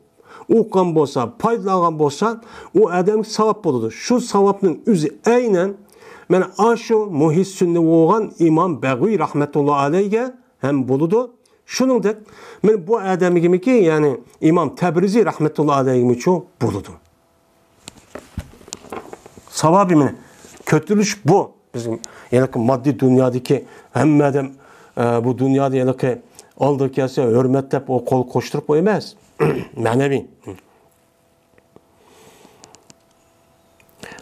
oqqan bolsa, faydalanğan bolsa, o Adəm savab buludu. Şu savabın özü aynən mən aşu muhissinni olğan İmam Bəğvi rahmetullah aleyhə hem buludu. Shuningdek, men bu adamigimiki, ya'ni İmam Imom Tabriziy rahmatullohi alayhimichu bo'ldim. Sababi mana kötülüş bu. Bizim yani maddi dünyadaki hemmedem e, bu dünyada yani ki aldık yasa hürmet o kol koşturup o yemez. [clears throat] Menevi.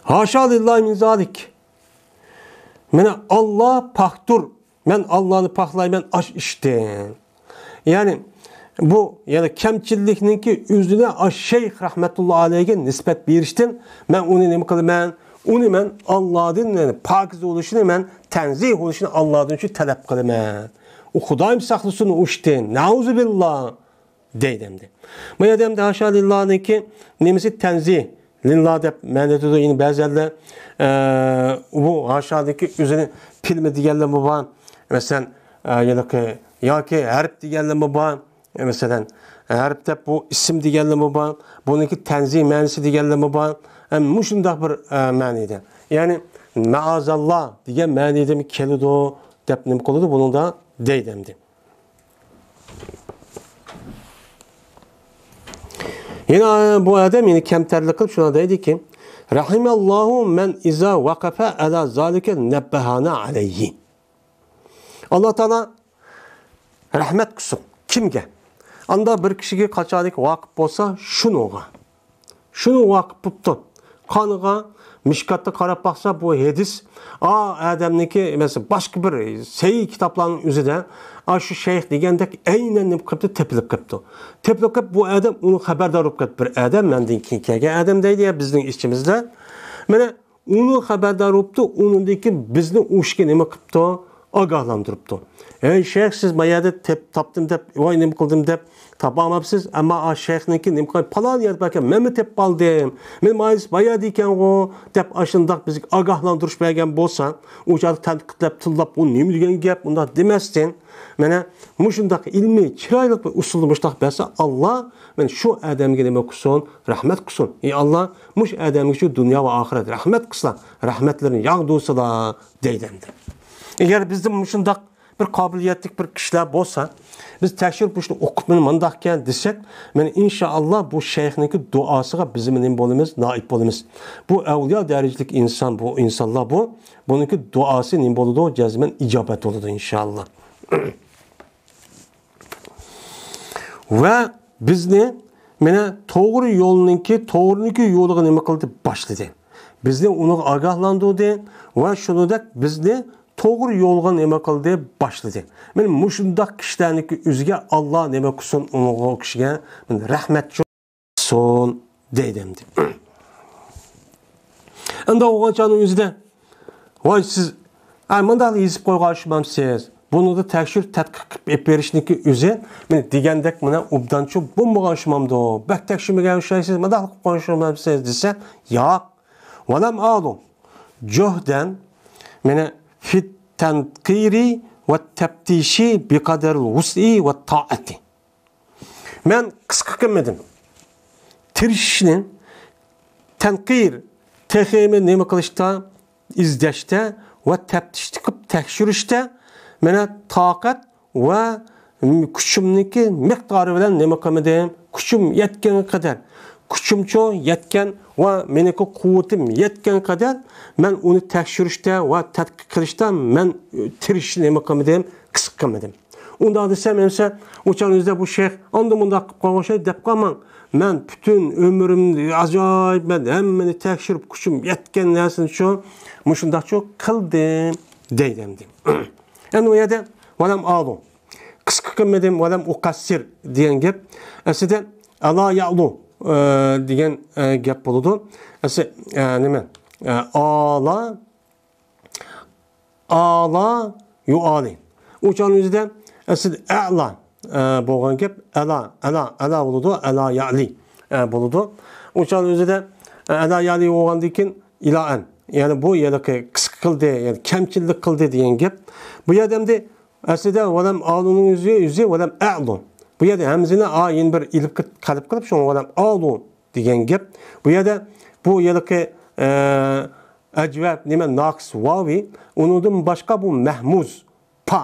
Haşa lillahi min zalik. Mene Allah paktur. Men Allah'ını paklayım ben aş işte. Yani bu yani kemçillikninki üzüne aşşeyh rahmetullah aleyhge nispet biriştin. Men uni ne kadar men uni men Allah'ın yani pakiz oluşunu men tenzih oluşunu Allah'ın için talep kılmen. O Xudayim saxlısını uçdin. Nauzu billah deydimdi. de. yedemde haşa lillahniki nemisi tenzih lillah deb mənədə yine bəzələr e, bu haşadaki üzerine pilmi digərlər bu mesela. Ee, yani yoki harf deganlimi bor e, masalan harf de bu isim ism deganlimi bor buniki tanzi ma'nisi deganlimi bor e, mu shundoq bir e, ma'nida ya'ni maazalloh diye ma'nida keladi deb nima qiladi bunu da endi Yine bu adam yine kemterlik kılıp şuna dedi ki Rahimallahu men iza vakafe ala zalike nebbehana aleyhi. Allah Teala rahmet kılsın. Kimge? Anda bir kişiye kaçadık vakıf bolsa şunuğa. Şunu vakıf tuttu. Kanıga Mişkat'ta karap baksa bu hadis a Adem'deki mesela başka bir sey kitaplarının üzerinde a şu şeyh degendek aynen nip kıptı tepilip kıptı. Tepilip kıp bu Adem onu haberdar olup kıptı bir Adem menden kinkege Adem deydi ya bizim işçimizde. Mene onu haberdar onun onundaki bizni uşki nima qipti agahlan turibdi ey shayx siz mayerda tep topdim deb voy nima qildim deb topa olmabsiz ammo a shayxniki nima qilib palon yer ekan men tep oldim men mayerda ekanku deb shundoq bizga ogohlantirish bergan bo'lsa unchalik tanqidlab tillab bu nima degan gap undoq demasdan mana mushundoq ilmiy chiroyli bir usulni mushtaq bersa alloh mana shu odamga nima qilsin rahmat qilsin ey alloh mush odamga shu dunyo va oxirat rahmat qilsa rahmatlarini yog'dursila deydi eğer bizim müşündaq bir kabiliyetlik bir kişiler bolsa, biz təşhir bu işini okumunu mandak gel desek, yani inşallah bu şeyhniki duasıga bizim ne bolumuz, naip bolumuz. Bu evliya derecelik insan bu, insanlar bu. Bununki duası ne boludu, cezmen icabet olurdu inşallah. Ve bizni mene doğru yolununki, doğrununki yoluga ne kıldı başladı. Bizni onu agahlandırdı ve şunu da bizni to'g'ri yo'lga ne nima qil deb boshladik men mushundoq kishilarniki o'ziga olloh nima qilsin u kishiga rahmat qilsin deydim [clears throat] endi o'g'ilchani yüzde. Vay siz mundaq yezib qo'ygan siz Bunu da tekshir tadqiq qilib berishniki o'zi men degandek mana ubdanchu bo'lmagan shumamdi bak tekshirmagan o'xshaysiz mundaq qilib qo'yishimsiz desa yo'q valam olum juhdan meni fit tenkiri ve teptişi bi kadar vus'i ve taati. Men kıskı kımmedin. Tirşinin tenkir, tehimi nemi kılışta, izdeşte ve teptişte kıp tekşürüşte mene takat ve küçümniki miktarı bilen nemi kımmedin. Küçüm yetken kadar. Küçümço yetken va meniki kuvvetim yetken kadar, men uni tekshirishda ve tadqiq qilishda men e, tirishishni nima qilmadim edeyim, qilmadim unda desam emsa o'changizda bu shayx onda bunda qilib qolgan deb qolmang men butun ben hem men hammani kuşum yetken yetgan şu, shu mushundoq shu qildim deydi endi [clears throat] endi u yerda valam alu qisqa qilmadim valam uqassir degan gap aslida ala yalu деген gap болуду ese неме ала ала юали учанын өзүдө ese ала болгон кеп ала ала ала болуду ала яли болуду учанын өзүдө ала яли болгондон кийин илаан ya'ni bu yerga qisq qildi ya'ni kamchillik qildi degan gap bu yerda endi aslida valam aluni o'zi o'zi valam alun bu yerda hamzini ayin bir ilib qalb qilib shu odam olu degan gap bu yerda bu yilqi e, ajvab nima noqs vovi unidan boshqa bu mahmuz pa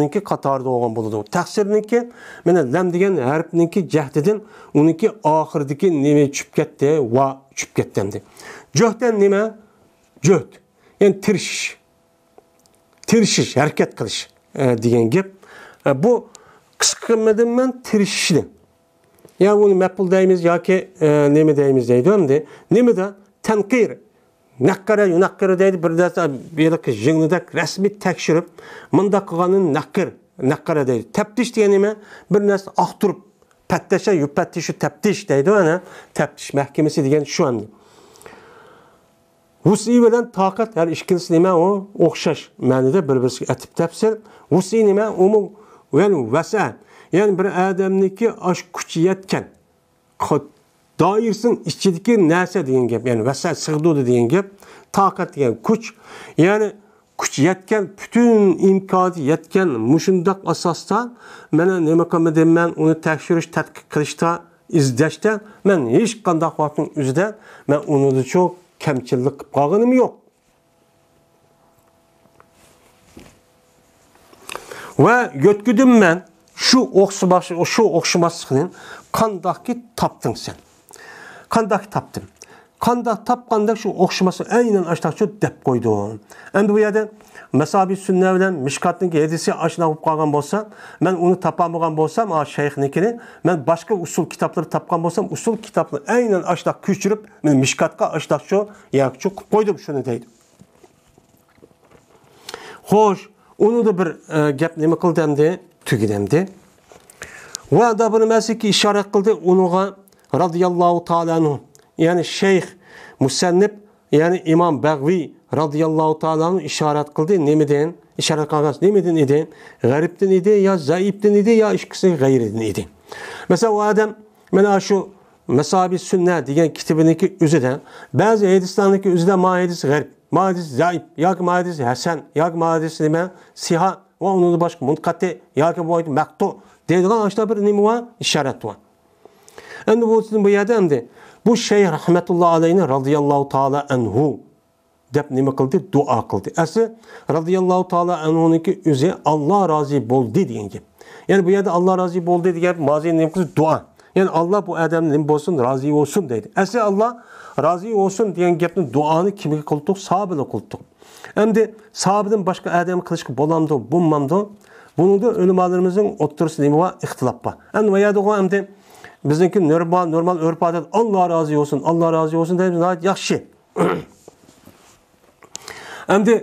ninki qatorida bo'lgan bo'ladi taqsirniki mana lam degan harfniki jahdidan uniki oxirdagi nima tushib ketdi va tushib ketdi endi jo'hdan nima Jo't. ya'ni tirishish tirishish harakat qilish e, degan gap e, bu kıskanmadığımdan tirişişdi. Ya bunu mepul deyimiz ya ki e, nemi deyimiz deydi ömdi. Nemi de tenkir. Nakkara yunakkara deydi bir de bir jingnida resmi tekşirip mında kılganın nakkir. Nakkara deydi. Teptiş diye nemi bir nesli ahturup petteşe yüppettişi teptiş deydi öne. Teptiş mahkemesi diyen şu an. Vusi bilen takat her işkinsi neme o okşaş. Mende de bir birisi etip tepsir. Vusi neme o mu ya'ni vasa ya'ni bir odamniki osh kuchi yetgan doirsin ichidagi narsa degan gap ya'ni vasa sig'dudi degan gap toqat degan kuch ya'ni kuch yetgan butun imkoniyati yetgan mushundoq asosda mana nima qilaman uni tekshirish tadqiq qilishda izlashda man hech qanday vaqtning o'zida man uni cho'q kamchilik qilib qolganim yo'q Ve götürdüm ben şu okşuması, şu okşumasının kandaki taptın sen. Kandaki taptın. Kanda tapkanda şu okşuması aynen aşağı şu dep koydu. Endi bu yerde mesabi sünne bilen mişkatın yedisi aşina olup kalgan bolsa, ben onu tapamagan bolsam, a nekini, ben başka usul kitapları tapkan bolsam, usul kitapları aynen aşağı küçürüp men mişkatka aşağı şu yakçuk koydum şunu deydi. Hoş, onu da bir e, gap nima qildimdi, tugidimdi. O da bir ki ishorat qildi, onuğa radhiyallohu ta'ala ya'ni şeyh, musannif, ya'ni imom Bag'viy radhiyallohu ta'ala ishorat qildi, nimadan? İşaret kavgası neyden idi? Garipten idi ya zayıpten idi ya işkisi gayriden idi. Mesela o adam mena şu Mesabi Sünne diyen kitabındaki üzüde bazı hadislerindeki üzüde ma garip. Madis zayıf, yak madis hasen, yak madis nime siha ve onun da başka munkati, yak boyut mektu deydigan ashula bir nima va ishorat va endi bu bu yerda endi bu shayx rahmatullohi alayhi roziyallohu taolo anhu deb nima qildi duo qildi asli roziyallohu taolo anhuniki o'zi olloh rozi bo'ldi degan gap ya'ni bu Allah razı bol bo'ldi degan mazi nima qildi duo yani Allah bu Adem'den bolsun razı olsun deydi. Asli Allah razı olsun diyen gapni duanı kimga qildik? Sahabada qildik. Endi sahabadan başqa Adem qilishga bo'lamdi, bo'lmamdi? Buningda ulamolarimizning o'ttirsida nima bor? Ixtilof bor. Endi bu yerda endi bizniki normal normal örf-odat Allah razı olsun, Allah razı olsun deymiz. Yaxshi. Endi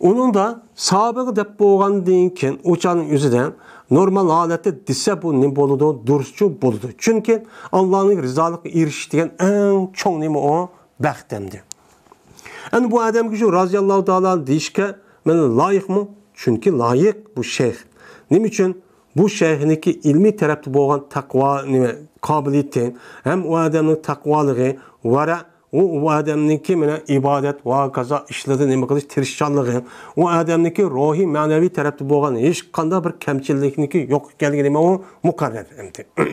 onun da sabığı dep bolğan deyinkin uçanın yüzüden normal halette dise bu ne boludu, duruşçu boludu. Çünkü Allah'ın rızalık erişi en çok nemi o bəxtemdi. En bu adam gücü raziyallahu ta'ala deyişke men layık mı? Çünkü layık bu şeyh. Ne için? Bu şeyhniki ilmi tarafta bolğan takva kabiliyeti hem o adamın takvalığı vara o Adem'ninki mene ibadet va kaza işledi nima qilish tirishchanligi, u Adem'ninki ruhiy manevi tarafda bo'lgan hech qanday bir kamchilikniki yok ekanligi nima u muqarrar endi. [clears throat]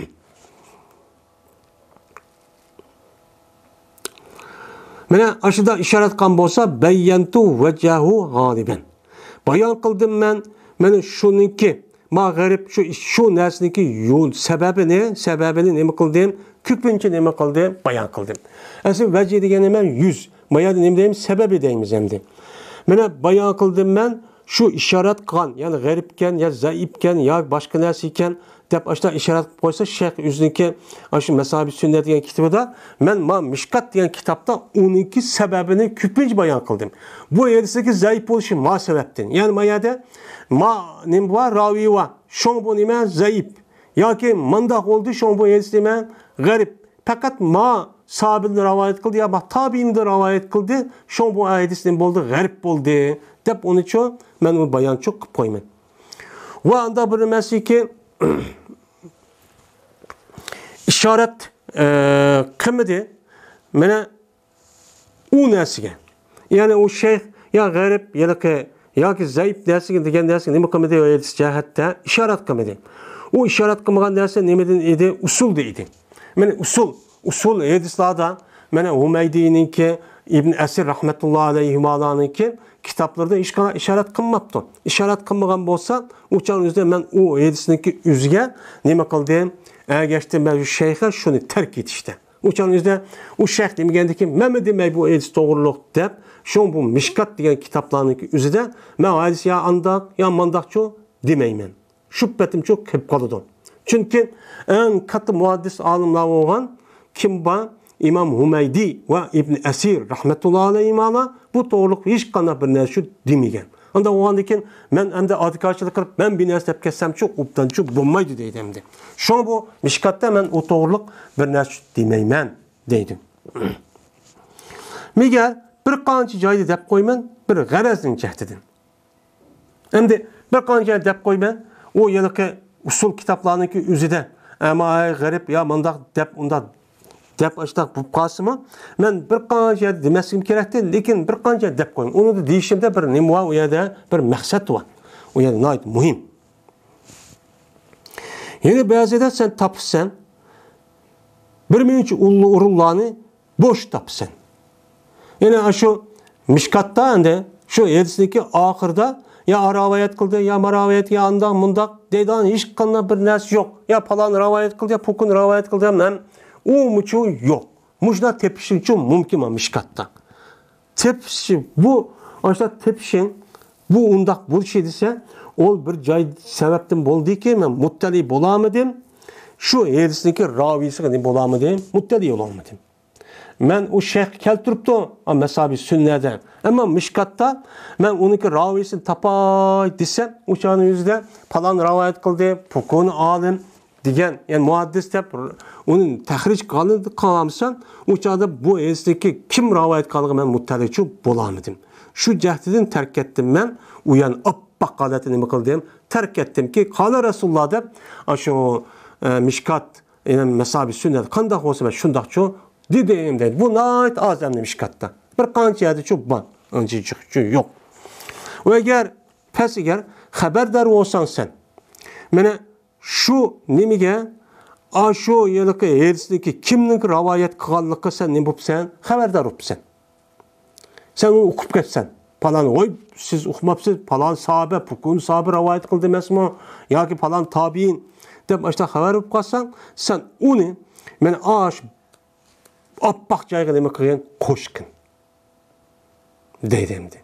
Mana ashida ishorat qilgan bo'lsa bayyantu vajahu g'aliban. Bayon qildim men mana shuningki mag'rib shu şu narsaniki yo'l sababini sababini nima qildim ko'pincha nima qildim bayon qildim asli vaji degani nima yuz yüz. nima deymiz sababi deymiz endi mana bayon qildim man shu ishorat qilgan ya'ni g'arib ekan yo ya ekan yo boshqa narsa ekan kitap açıdan işaret koysa Şeyh Üzünki aşı Mesabi Sünnet diyen kitabı da men ma mişkat diyen kitapta 12 sebebini küpünç bayan kıldım. Bu yerdeki zayıf oluşu ma sebeptin. Yani mayada ma nim var ravi var. Şon bu nime zayıf. Ya ki mandak oldu şon bu yerdisi garip. Fakat ma sahabinin rivayet kıldı ya bak tabiin de rivayet kıldı. Şon bu ayetisin oldu garip oldu. Dep onu için, ben bu bayan çok koymayın. Ve anda bir mesih ki [clears throat] işaret e, kimidi? Mene o nesge. Yani o şeyh ya garip ya da ki ya ki zayıf nesige degen nesige nemi kimidi o yedisi cahette işaret kimidi. O işaret kimigan nesige nemedin idi usul de idi. Mene usul, usul yedislada mene Humeydi'nin ki İbn Əsir rahmetullahi aleyhimalanın ki kitaplarda işaret kılmaptı. İşaret kılmagan bolsa uçan üzde men o yedisinki üzge nemi kıldı? Eğer geçti mevzu şeyhe şunu terk et işte. Uçan yüzde o şeyh demegende ki Mehmet demek bu hadis doğruluk deyip şu bu Mişkat diyen kitaplarının üzerinde ben hadis ya andak ya mandakçı demeymen. Şüphetim çok hep kalıdım. Çünkü en katı muhaddis alimler olan kim ba İmam Hümeydi ve İbn Esir rahmetullahi aleyhi bu doğruluk hiç kana bir nesil demegen. Анда оғандекен мен әмді адикаршылық қылып, мен біне әстеп кәссәм чу, ұптан чу, болмайды дейді әмді. Шон бұ, мишкатта мен отоғырлық бір нәрші демеймен дейді. Мегер bir qancha joyda deb qo'yman bir g'arazning jahdidan endi bir qancha joyda deb qo'yman u yanaqi usul kitoblarniki o'zida ama g'arib yo mundoq deb undaq dəb açdaq bu qasımı. Mən bir qanca deməsim kərəkdir, lakin bir qanca dəb qoyun. Onu da deyişimdə bir nimva və ya da bir məqsəd var. O yəni nəhayət mühim. Yəni bəzidə sən tapırsan bir minç ullu urullanı boş tapırsan. Yəni şu Mişkatda indi şu yedisindeki ahırda ya ravayet kıldı ya maravayet ya andak mundak deydan hiç kanına bir nes yok. Ya palan ravayet kıldı ya pukun ravayet kıldı hem yok. умучу йо. Мужна mümkün мумкима мишкаттан. Tepşim bu aşağı tepşin bu undak bu şey dese ol bir cay sebepten bol değil ki ben muttali bulamadım. Şu erisindeki ravisi kadar bulamadım. Muttali olamadım. Ben o şeyh keltürptü mesabi sünnede. Ama mişkatta ben onun ki ravisini tapay desem uçağın yüzünde falan ravayet kıldı. Pukun alim. Diyen ya'ni muaddis onun uni tahrij qilib qolamisan o'chada bu eski kim rivoyat qilgan man muttalichu bulamadım. Şu jahdidan tark etdim man u yan oppoq holatni ki qildim tark etdimki qola rasululloh deb shu mishkat masabi sunnat qandoq bo'lsa man shundoqchu dedim deydi bu nihoyat oz hamda mishkatda bir qancha yerda shu bor yo'q va agar past agar xabardor bo'lsang sen mana shu nimaga a shu yilqi hadisliki kimniki rivoyat qilganlikqa san nima bo'libsan xabardor bo'libsan sen uni o'qib ketsan palon voy siz o'qimabsiz palon sahoba bukun sahoba rivoyat qildi emasmi yoki palon tobiin deb mana shunaqa xabar bo'lib qolsang san uni mana ash oppoq joyga nima qilgin ki deydi endi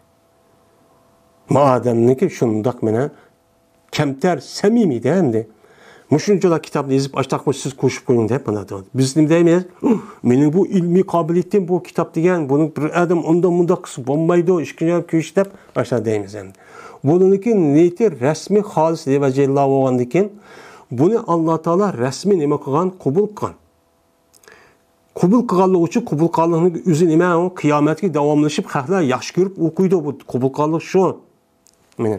madamniki shundoq mana kamtar samimiyda endi mushunchalar kitobni yozib ashtaqmi siz qo'shib qo'ying deb mana biz nima deymiz uh, mening bu ilmiy qobiliyatim bu kitob degan buni bir adam undoq mundoq qilsa bo'lmaydi ishga kuyish deb ashuna deymiz endi buniki niyati rasmiy xolis devajilla bo'lgandan keyin buni alloh taolo rasmiy nima qilgan qubul qilgan qubul qilganligi uchun qubul qilganlikni o'zi nima u qiyomatga davomlashib xalqlar yaxshi ko'rib o'qiydi bu qubul qilganlik shu mana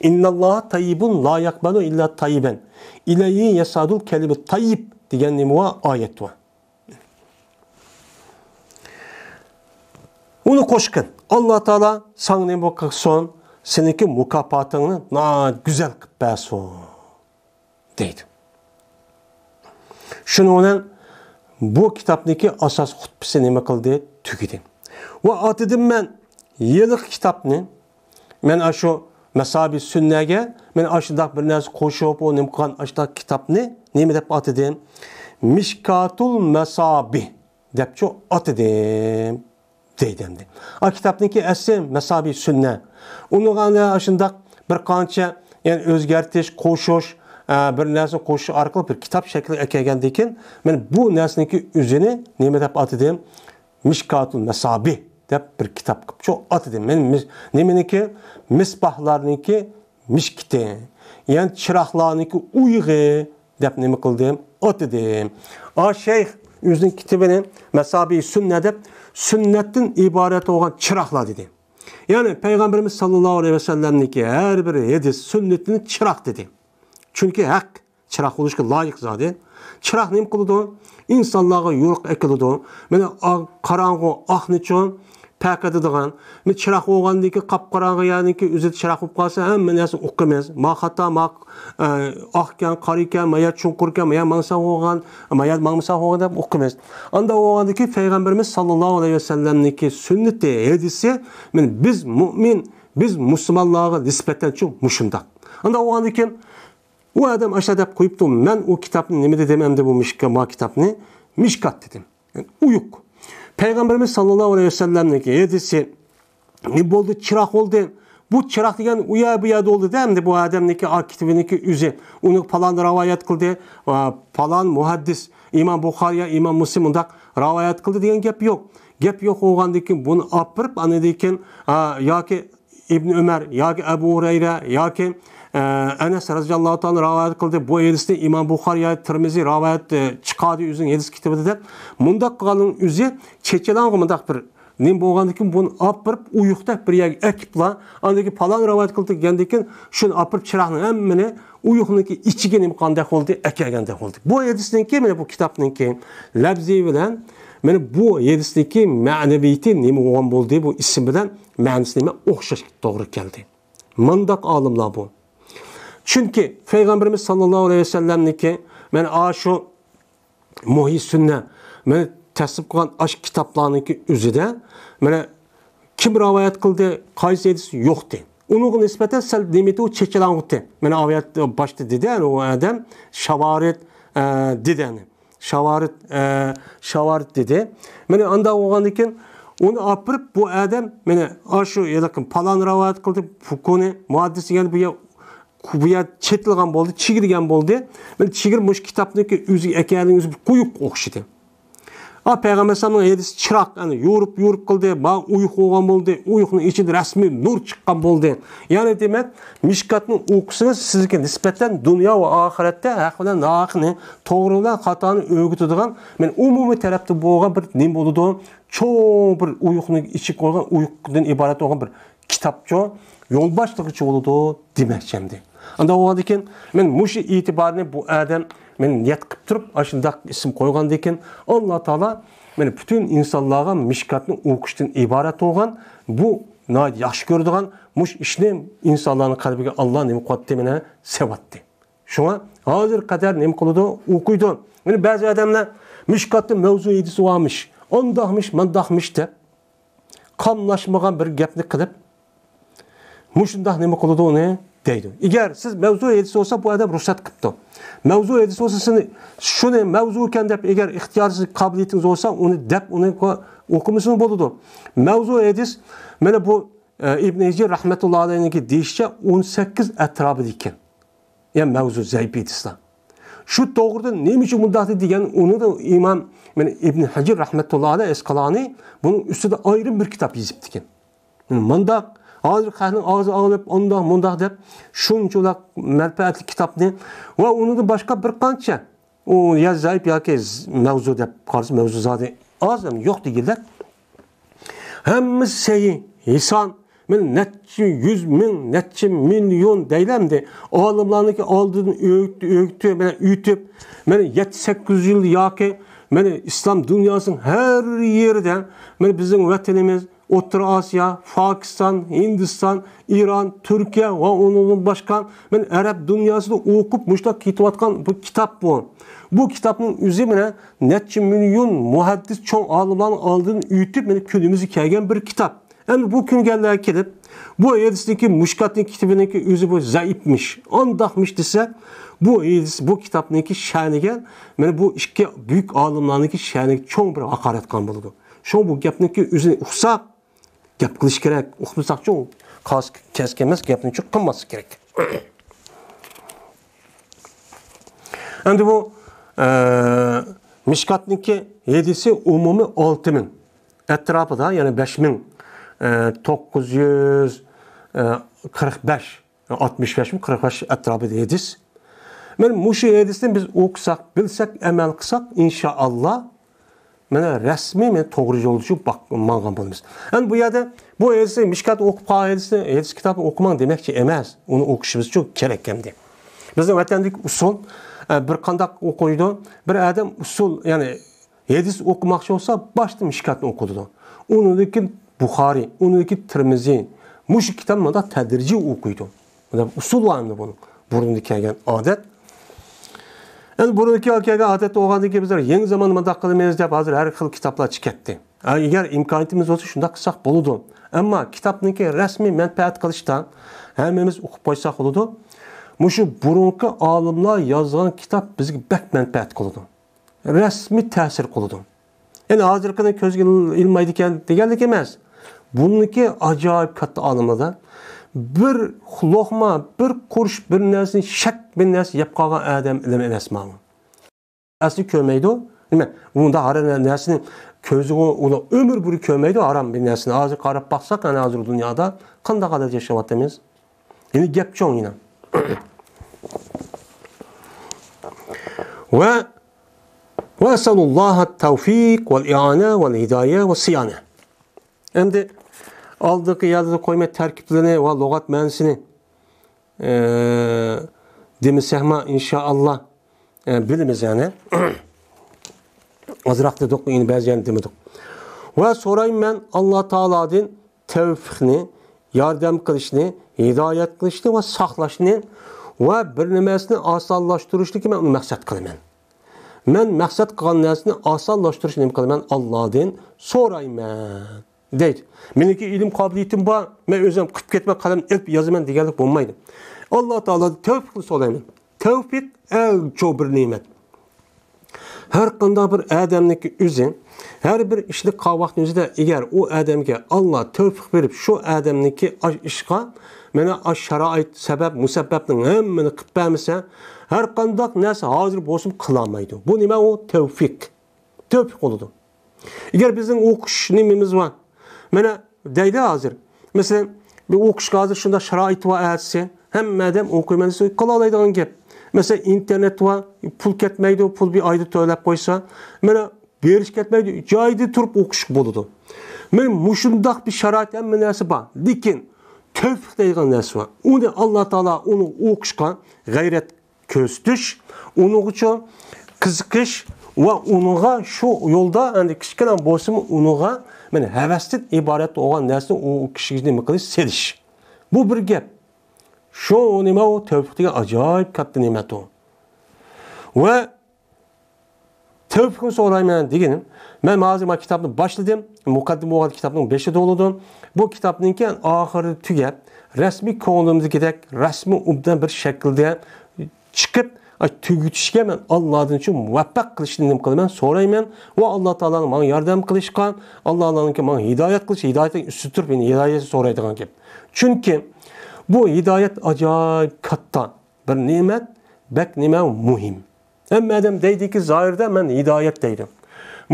İnna Allaha tayyibun la yakbalu illa tayyiben. İleyhi yesadul kelime tayyib diyen nimuva ayet var. Onu koşkın. Allah Teala sana son seninki mukapatını na güzel kıpbeso deydi. Şunu olan bu kitaptaki asas hutbisi nima qildi tugidi va atidim men yiliq kitobni Ben shu mesabi sünnege men aşıdak bir nes koşup o nimkan aşıdak kitap ne? Neymi dep at edim? Mişkatul mesabi dep ço at edim. Deydem de. A kitapniki esim mesabi sünne. Onu gana aşındak bir kança yani özgertiş, koşuş, e, bir narsa qo'shish orqali bir kitap shakli kelgandan keyin mana bu narsaniki o'zini nima deb atadim mishkotul Mesabi deb bir kitob qilib cho'q otdi men nimaniki misbohlarniki mishkiti ya'ni chiroqlarniki uyg'i deb nima qildim otdim a shayx o'zining kitabını, masabiy sünnet deb sünnetin ibareti olan chiroqlar dedi ya'ni payg'ambarimiz sollallohu alayhi vasallamniki har bir hadis sunnatini chiroq dedi Çünkü hak çırak bo'lishga layık zodi e. Çırak nima qiladi insonlarga yo'riq ekiladi mana qorong'u oqni uchun mi? pakatadigan chiroq o'g'andiki qop yani ki o'zi chiroq bo'lib qolsa hamma narsa o'qimas ma xato ma oq ekan qora ekan maya chunqur ekan maya mansa da maya Anda o'g'an deb o'qimas unda o'g'andiki payg'ambarimiz sollallohu alayhi vasallamniki sunnati hadisi biz mümin, biz musulmonlarga nisbatan shu mushundoq unda o'g'andiki u odam asha deb qo'yibdi man u kitobni nimada de bu mishka ma kitabını mishkat dedim yani, uyuq Peygamberimiz sallallahu aleyhi ve sellem'in yedisi ne oldu? Çırak oldu. Bu çırak degan u yoq bu yoqda bo'ldi hamda bu odamniki arkitibiniki uzi onu falan rivoyat kıldı falan muhaddis imom buxoriy imom muslim bundoq rivoyat qildi degan gap yo'q gap yo'q bo'lgandan keyin buni olib borib anadan keyin yoki ibn umar yoki abu urayra yoki anas e, roziyallohu anhu rivoyat qildi bu hadisni imom buxoriy termiziy rivoyat e, chiqadi o'zini hadis kitobida deb mundoq qilganin o'zi chechelang'i mundoq bir nima bo'lgandan keyin buni olib borib uyuqda bir yerga akibla andan keyin palon rivoyat qildi degandan keyin shuni olib borib chiroqni hammani uyuqniki ichiga nima qanday bo'ldi akaganday bo'ldi bu hadisniki mana bu kitobniki labziy bilan міне бұл ерістеке мәневейте неме оған болды деп бұл ісіміден мәнісінеме оқшаш тоғры келді мындақ алымла бұл чүнки пайғамбарымыз саллаллаху алейхи вассаламнікі мен ашу мұхи сүнне мен тәсіп қылған аш кітапларныкі үзіде міне kim rivayet kıldı, kaysi edisi yoktu. Onun nispeten sel demeti o çekilen yoktu. Ben aviyat başta dedi yani o adam şavaret e, dedi yani. шаварит шаварит деді. міне анда оған екен оны апырып бұл адам міне ашу елакин палан рауат қылды көне муаддис яғни бұл бұя четілған болды чигірген болды міне чигір мұш кітапныкі өзі әкелің өзі құйып оқшыды А пайгамбарсамның хадиси чирак, яны юрып юрып кылды, ма уйку болгон болду, уйкунун ичинде расмий нур чыккан болду. Яны демек, мишкаттын уйкусу сизге нисбетен дүйнө ва ахиратта хак менен наакны, тогру менен катаны өөгүтүдүган, мен умумий тарапта болгон бир нем болду, чоң бир уйкунун ичи койгон уйкудан ибарат болгон бир kitapçı yolbaşlıkçı oldu demekçemdi. анда болады екен мен муши итибарны бұл адам мен ниет қылып тұрып ашындақ ісім қойған екен алла тағала мен бүтін инсанларға мишкаттың оқыштың ибарат болған бұл yaxshi ko'radigan mush ishni insonlarni qalbiga olloh nima qilyapti mana hozir qadar o'qiydi mana ba'zi odamlar mishkotni mavzu deb qonlashmagan bir gapni qilib deydi agar siz mavzu elchisi bo'lsa bu odam ruxsat qilibdi mavzu elchisi bo'lsa sizni shuni mavzu ekan deb agar ixtiyoriz qobiliyatingiz bo'lsa uni deb uni o'qimasa bo'ladi mavzu edis mana bu e, ibn hijir rahmatulloh alayhiniki deyishicha o'n sakkiz atrofida ekan ya'ni mavzu zaif shu to'g'rida nima uchun bundoq degan uni imom mana ibn hajir rahmatulloh alayh esqaloniy buni ustida ayrim bir kitob yozibdi ekan mana hozir qani og'zi og'ilib undoq mundoq deb shuncha ular malpaatli kitobni va unida boshqa bir qancha u ya ki mevzu deb qarsa mevzu zodi oz ham yo'q deganlar Hem sayi hison men netçi yüz min, netçi milyon deylemdi. Oğlumlarını ki aldığını öğüttü, öğüttü, beni üyütüp, beni 7 sekiz yıl ya ki, beni İslam dünyasının her yerde beni bizim vatanımız, o'rta osiyo pokiston hindiston eron turkiya va undan boshqa men arab dunyosida o'qib mushta ketayotgan bu kitob bu bu kitobning o'zi mana necha muhaddis cho'ng olimlarni oldin uyutib mana kunimizga kelgan bir kitob endi bu kungalar kelib bu hadisdagi mushkatni kitobiniki o'zi bu zaifmish ondoqmish desa bu hadis bu kitobniki sha'niga mana bu ikki buyuk olimlarniki sha'niga cho'ng bir haqorat qilgan bo'ladi shu bu gapniki o'zini uqsab gap qilish kerak uqmisoqchi u qog'oz kaska emas gapni uchuq qilmaslik kerak [coughs] endi bu e, mishkatniki hedisi umumiy olti ming atrofida ya'ni 5000 ming e, to'qqiz yuz e, qirq besh oltmish besh ming qirq besh atrofida biz uksak bilsek amal qilsak inshaalloh mana rasmiy men to'g'ri yo'lda shu mangan bo'lamiz endi bu yerda bu hadisni mishkat o'qib qol hadisni hadis kitobni o'qimang demakchi emas uni o'qishimiz uchun kerak endi bizni vatandagi usul e, bir qandoq o'qiydi bir odam usul ya'ni hadis o'qimoqchi bo'lsa boshda mishkatni o'qidi uniki buxoriy uniki termiziy mush kitobni tadrijiy o'qiydi usul buni burunda kelgan odat endi buruniki yoki odatda o'qigandan keyin bizlar yangi zamonni bundoq qilmaymiz deb hozir har xil kitoblar chiqyapti agar imkoniyatimiz bo'lsa shundoq qilsak bo'ladi ammo kitobniki rasmiy manfaat qilishdan hammamiz o'qib qo'ysak bo'ladi mushu burungi olimlar yozgan kitob bizga bak manfaat qiladi rasmiy ta'sir qiladi ya'ni hozirgini ko'zga ilmaydi ekan deganlik emas buniki ajoyib katta olimlarda bir xulokma, bir kuruş, bir nesin, şak bir nesin yap adam ilmi enes mağın. Asli kömeydi o. Nime, bunda haram nesini közü ola ömür boyu kömeydi haram bir nesini. Hazır karıp baksak yani hazır dünyada kanda kadar yaşamak demiz. Yine gep çoğun yine. ve ve esalullaha tevfik vel i'ane vel hidaye ve siyane. Şimdi Aldığı yazılı koyma terkiplerini ve logat mühendisini e, demi sehma inşallah e, bilimiz yani. [clears throat] Azraq dedik, yani bəziyəni demedik. Ve sorayım ben Allah Taala'nın tevfikini, yardım kılışını, hidayet kılışını ve saklaşını ve bir nimesini asallaştırışını ki ben onu məqsəd kılımın. Mən məqsəd kılan nesini asallaştırışını kılımın Allah'ın sorayım ben. deydi meniki ilm qobiliyatim bor men o'zim qilib ketma qalam ilib yozaman deganlik bo'lmaydi alloh taolodan tavfiqni so'rayman tavfiq eng cho'ng bir ne'mat har qanday bir odamniki o'zi har bir ishni qilvaqtni o'zida agar u odamga olloh tavfiq berib shu odamniki ishga mana sharoit sabab musabbabning hammani qilib bermasa har qanday narsa hozir bo'lsin qilolmaydi bu nima u tavfiq tavfiq bo'ladi agar bizning o'qish nimamiz bor Mənə dəydi hazır. Mesela bir oxuş hazır şunda şərait və əlsi. Hem madem oxumanı qala alaydığın gəp. Məsələn, internet və pul ketməydi, pul bir ayda töyləb qoysa, mənə veriş ketməydi, caydı turub oxuşuq boludu. Mən muşundaq bir şərait həm mənəsi var. Lakin tövfiq deyilən nəsə var. Onu Allah Taala onu oxuşqa gayret köstüş, onun üçün qızıqış və onunğa şu yolda, yəni kiçikən bolsun onunğa міне әвәстен ибарат olan нәрсе o кішігіне мықылы седіш бұл бір гәп шу неме ол o деген acayip кәтті немет ол ve tevfikimi sorayım yani degenim. Ben malzeme kitabını başladım. Mukaddim olan kitabının beşi doludum. Bu kitabınki ahırı tüge resmi konumuzda gidek resmi umdan bir şekilde çıkıp түгүтүшкө мен алладын үчүн муваффак кылышты нем кылып мен со'rayman va alloh taoloni manga yordam qilishgan alloh taoloniki manga hidoyat qilish hidoyatni ustida turib meni hidoyat so'raydigan gap chunki bu hidoyat acayip katta bir nimet, bek nimet muhim hamma odam deydiki zohirda man hidoyat deydi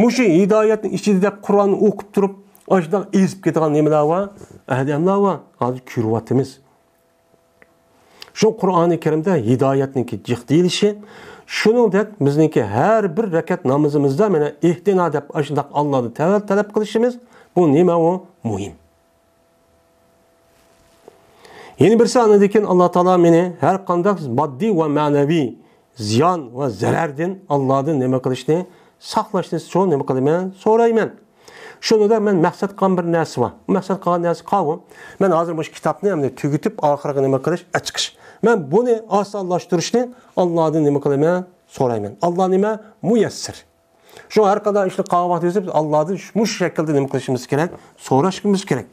mushu hidoyatni ichida deb qur'onni o'qib turib ana shundoq ezib ketadigan nimalar bor adamlar bor hozir ko'ryapmiz şu Kur'an-ı Kerim'de hidayetninki cih değilişi. Shuningdek, ki her bir rakat namozimizda mana ihtina deb shundoq Allohni tavallud talab kılışımız bu nima u muhim. Yeni bir sanadekin Allah Teala meni her kandak maddi ve manevi ziyan ve zarardan Allah'ın kılışını qilishni, saqlashni uchun nima qilaman so'rayman. Şunu da ben maksat qan bir narsa var. Maksat qan narsa qavm. Men hozir bu kitobni ham tugitib oxirgi nima qilish, achiqish. man buni osonlashtirishni allohdan nima qilaman so'rayman alloh nima muyassir shu har qanday ishni qilgan vaqtingizda biz allohdan mush shaklda nima qilishimiz kerak so'rashimiz kerak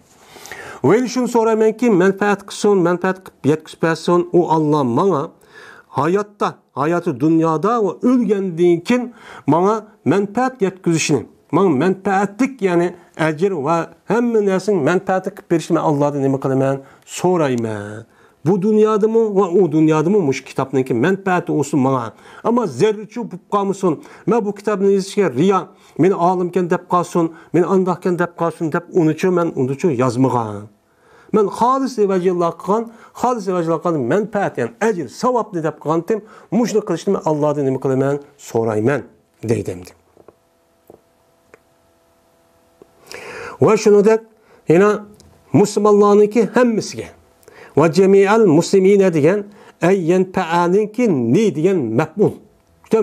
va shuni so'raymanki manfaat qilsin manfaat yetkazib bersin u olloh manga hayotda hayoti dunyoda va o'lgandan keyin manga manfaat yetkazishni manga manfaatlik ya'ni ajr va hamma narsaning manfaati qilib berishni man allohdan nima qilaman so'rayman bu dünyadımı ve o dünyadımı muş kitapnınki menfaati olsun bana. Ama zerriçu bulup kalmışsın. Ben bu kitabını izleyişe riya, beni ağlımken dep kalsın, beni andakken dep kalsın dep onun için ben onun için yazmıyorum. Мен халис вәҗиллах кылган, халис вәҗиллах кылган мәнфәат, ягъни әҗр, савап дип кылган тем, мушны кылышны мен Алладан нимә кылам, сорайман дейдем ди. Ва шуны да, яна мусламларныкы һәммәсегә ve cemi'al muslimine degan ey yenpe'aninki ni degan maf'ul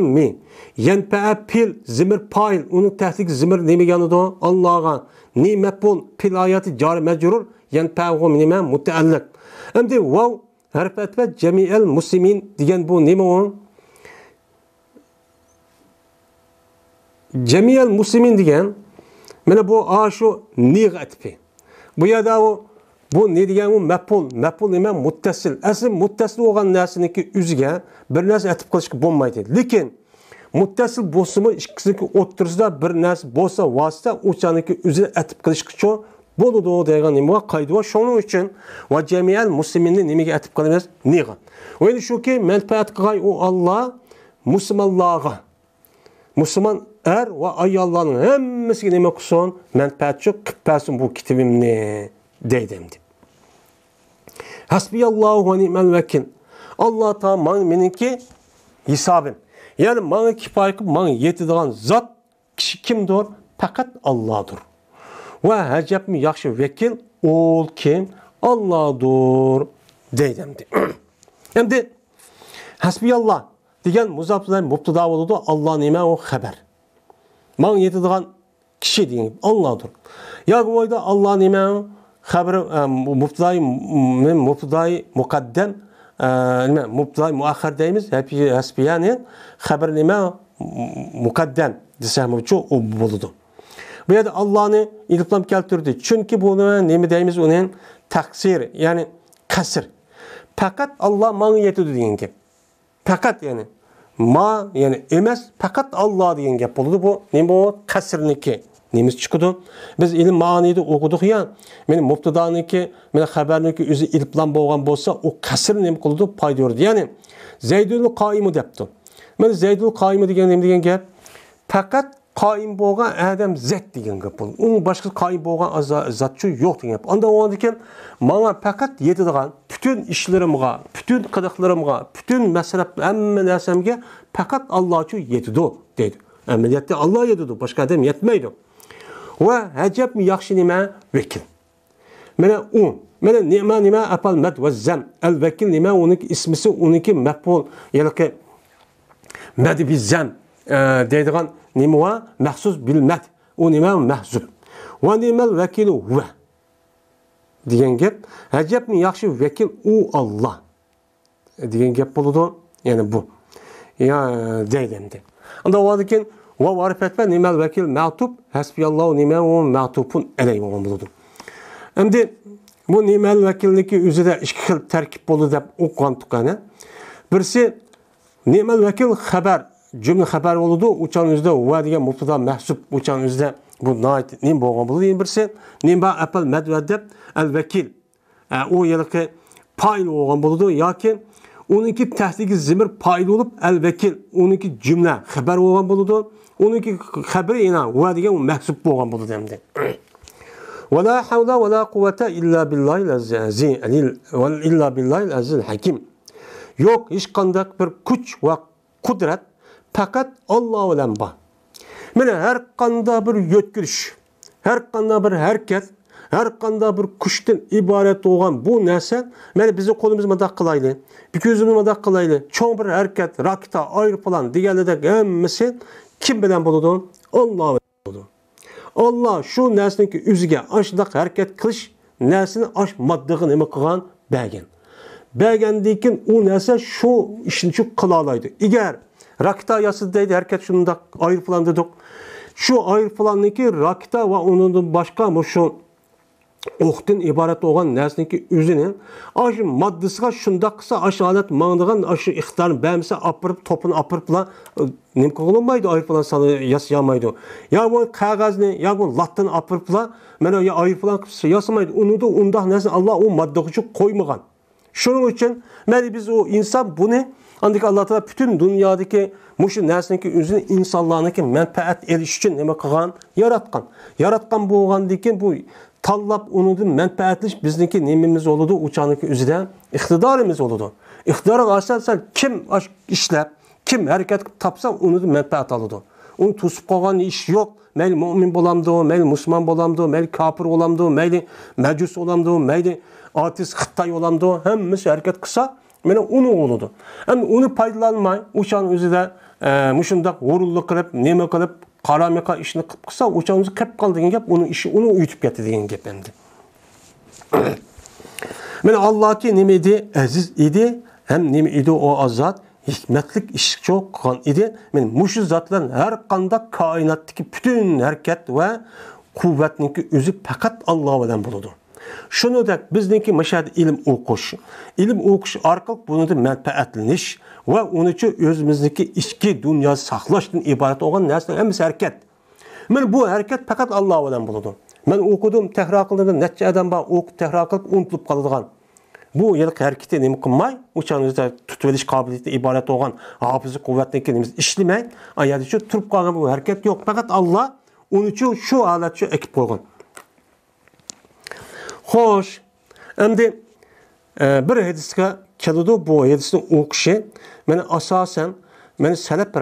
mi yenpe'e pil zimir payil uning tahdiki zimir nemiganidu allohga ni maf'ul pil ayati cari mecrur yenpe'u nima mutaalliq endi vav harf ve, cemi'al muslimin degan bu ne mi u cemi'al muslimin degan mana bu a shu ni atfi bu yerda o. bu ne degani u mapul mapul nima muttasil asli muttasil bo'lgan narsaniki o'ziga bir narsa atib qilishga bo'lmaydi lekin muttasil bo'lsinmi ikkisiniki o'ttirsida bir narsa bo'lsa vosita o'shaniki o'zi atib qilishgacha bo'ladi degan nima qaydi bor shuning uchun va jamiyal musliminni nimaga atib qilamiz nig'a endi shuki manfaat qilgan u olloh musulmonlarga musulmon er va ayollarning hammasiga nima qilsin manfaatchi qilib bersin bu kitobimni dedimdi. Hasbiyallahu ve ni'mel vekil. Allah ta man benimki hesabım. Yani bana kifayet bana yetidiğen zat kişi kimdir? Fakat Allah'dır. Ve hecep mi yakşı vekil ol kim? Allah'dır. Deydimdi. [clears throat] Şimdi hasbiyallah degan muzaflar mubtida bo'ladi Allah nima u xabar man yetadigan kishi degan ollohdir yoki bu yerda olloh nima خبر مبتدai mubtadai mukaddem nima mubtadai muakhar deymiz hepsi yani haber nima mukaddem desem çok buludu. Bu yerde Allah'ını ilham keltirdi. Çünkü bunu nemi deymiz onun taksir yani kasır. Fakat Allah mana yetidi degan gap. Fakat yani ma yani emas fakat Allah degan ki bo'ladi. Bu ne bu kasrniki. nemiz chiqadi biz ilm ma'nida o'qidik ya meni mubtadoniki mana xabarniki o'zi ilplan bo'lgan bo'lsa u qasr nima qildi foyda berdi ya'ni zaydul qoimi debdi mana zaydul qoimi degan nima degan gap faqat qoim bo'lgan adam zat degan gap bu u boshqa qoim bo'lgan zotchi yo'q degan gap unda ekan manga faqat yetadigan butun ishlarimga butun qidiqlarimga butun masraf hamma narsamga faqat alloh uchun yetadi deydi amaliyotda olloh yetadi boshqa odam yetmaydi va ajabmi yaxshi nima vekil. mana o, mana nima nima apal mad va zam al vekil nima onun ismisi uniki maful ya'ni mad bi zam e, deydigan nima va mahsus bil O u nima mahzub va vekil vakilu va degan gap mi yakşı vekil o Allah degan gap bo'ladi ya'ni bu ya deydi endi o keyin Və varifətbə nimel vəkil mətub, həsbiyallahu nimevun mətubun eləyim olmalıdır. Əmdi, bu nimel vəkilliyi üzrə iki xil tərkib olur deyə oqandıq qana. Birisi nimel vəkil xəbər, cümlə xəbər oludu, uçan üzdə və deyə mübtada məhsub uçan üzdə bu nait nim boğan buludu. Birisi nimba əpəl mədvədəb əl vəkil. E, o yılki paylı oğan buludu ya ki 12 təhdiki zimir payda olub əl-vəkil 12 cümlə xəbər olan buludur. 12 xəbri ilə və deyən məxsub olan buludur demdir. Və la havla və la quvvətə illə billahil əzizil illə billahil əzizil həkim. Yox, heç qandaq bir güc və qudrat faqat Allah ilə var. Mənə hər qanda bir yötkürüş, hər qanda bir hərəkət her qanday bir kuchdan iborat bo'lgan bu yani bize kolumuz qo'limiz madaq qilayli ko'zimiz madaq qilayli cho'ng bir harakat raketa aeroplan deganidek hammasi kim bilan bo'ladi olloh bo'ladi olloh shu narsaniki o'ziga ashundaq harakat qilish narsani ash moddig'i nima qilgan bergan bergandan keyin u narsa shu ishni shu qila oladi agar raketa yasidi deydi harakat shundoq aeroplan dedik shu aeroplanniki raketa va undan boshqa shu оқтын ибарат оған нәрсінеке өзінің ашы маддысыға шындақса ашы алат маңдыған ашы иқтарын бәмісі апырып топын апырыпла немке қылынмайды айырплан саны ясыямайды я бұл қағазны я бұл латтан апырыпла мәне я айырплан ясамайды онуды ондақ нәрсе алла о маддығы үшін қоймаған шұның үшін мәне біз о инсан бұны андaki Allah Teala bütün dünyadaki muşu nersindeki üzün insanlarındaki menfaat eliş için neme kılgan yaratkan. Yaratkan bu olgan dikin bu tallab unudu menfaatliş bizniki nimimiz oludu uçanıki üzüden iktidarımız oludu. İktidarı aşarsan kim aş, kim hareket tapsa unudu menfaat alıdı. Onun tusup koyan iş yok. Mel mümin bulamdı, mel Müslüman bulamdı, mel kapır olamdı, mel mecus olamdı, mel artist Xitay olamdı. Hemmisi hareket kısa. Mene onu oludu. Hem onu paydalanmay, uçan özü de e, muşundak vurullu kılıp, neme kılıp, Kara ишини кылып кылса учагыбыз кеп калды деген кеп унун иши уну уйтуп кетти деген кеп Ben міне аллати неме иди әзіз иди һәм неме иди о hikmetlik iş çok kan idi. Ben muşu zatların her kanda kainattaki bütün hareket ve kuvvetninki özü Allah'a Allah'dan buludu. Şunu da bizdeki meşahede ilim okuş. İlim okuş arkalık bunu da menfaatleniş. Va uning uchun o'zimizniki ichki dunyo saqlashdan olan nesne narsa hammasi harakat. Mana bu hareket faqat Alloh bilan bo'ladi. Ben o'qidim, tahror qildim, necha odam bor o'qib tahror qilib unutilib qoladigan. Bu yil harakatni nima qilmay, o'chanizda tutib olish qobiliyatidan iborat bo'lgan hofizi quvvatniki nima ishlamay, ayadi turp turib bu hareket yok. Faqat Allah uning uchun shu holat shu ekib qo'ygan. Xo'sh, endi e, bir hadisga kelidi bu hepsini o'qishi mana asosan mana salaf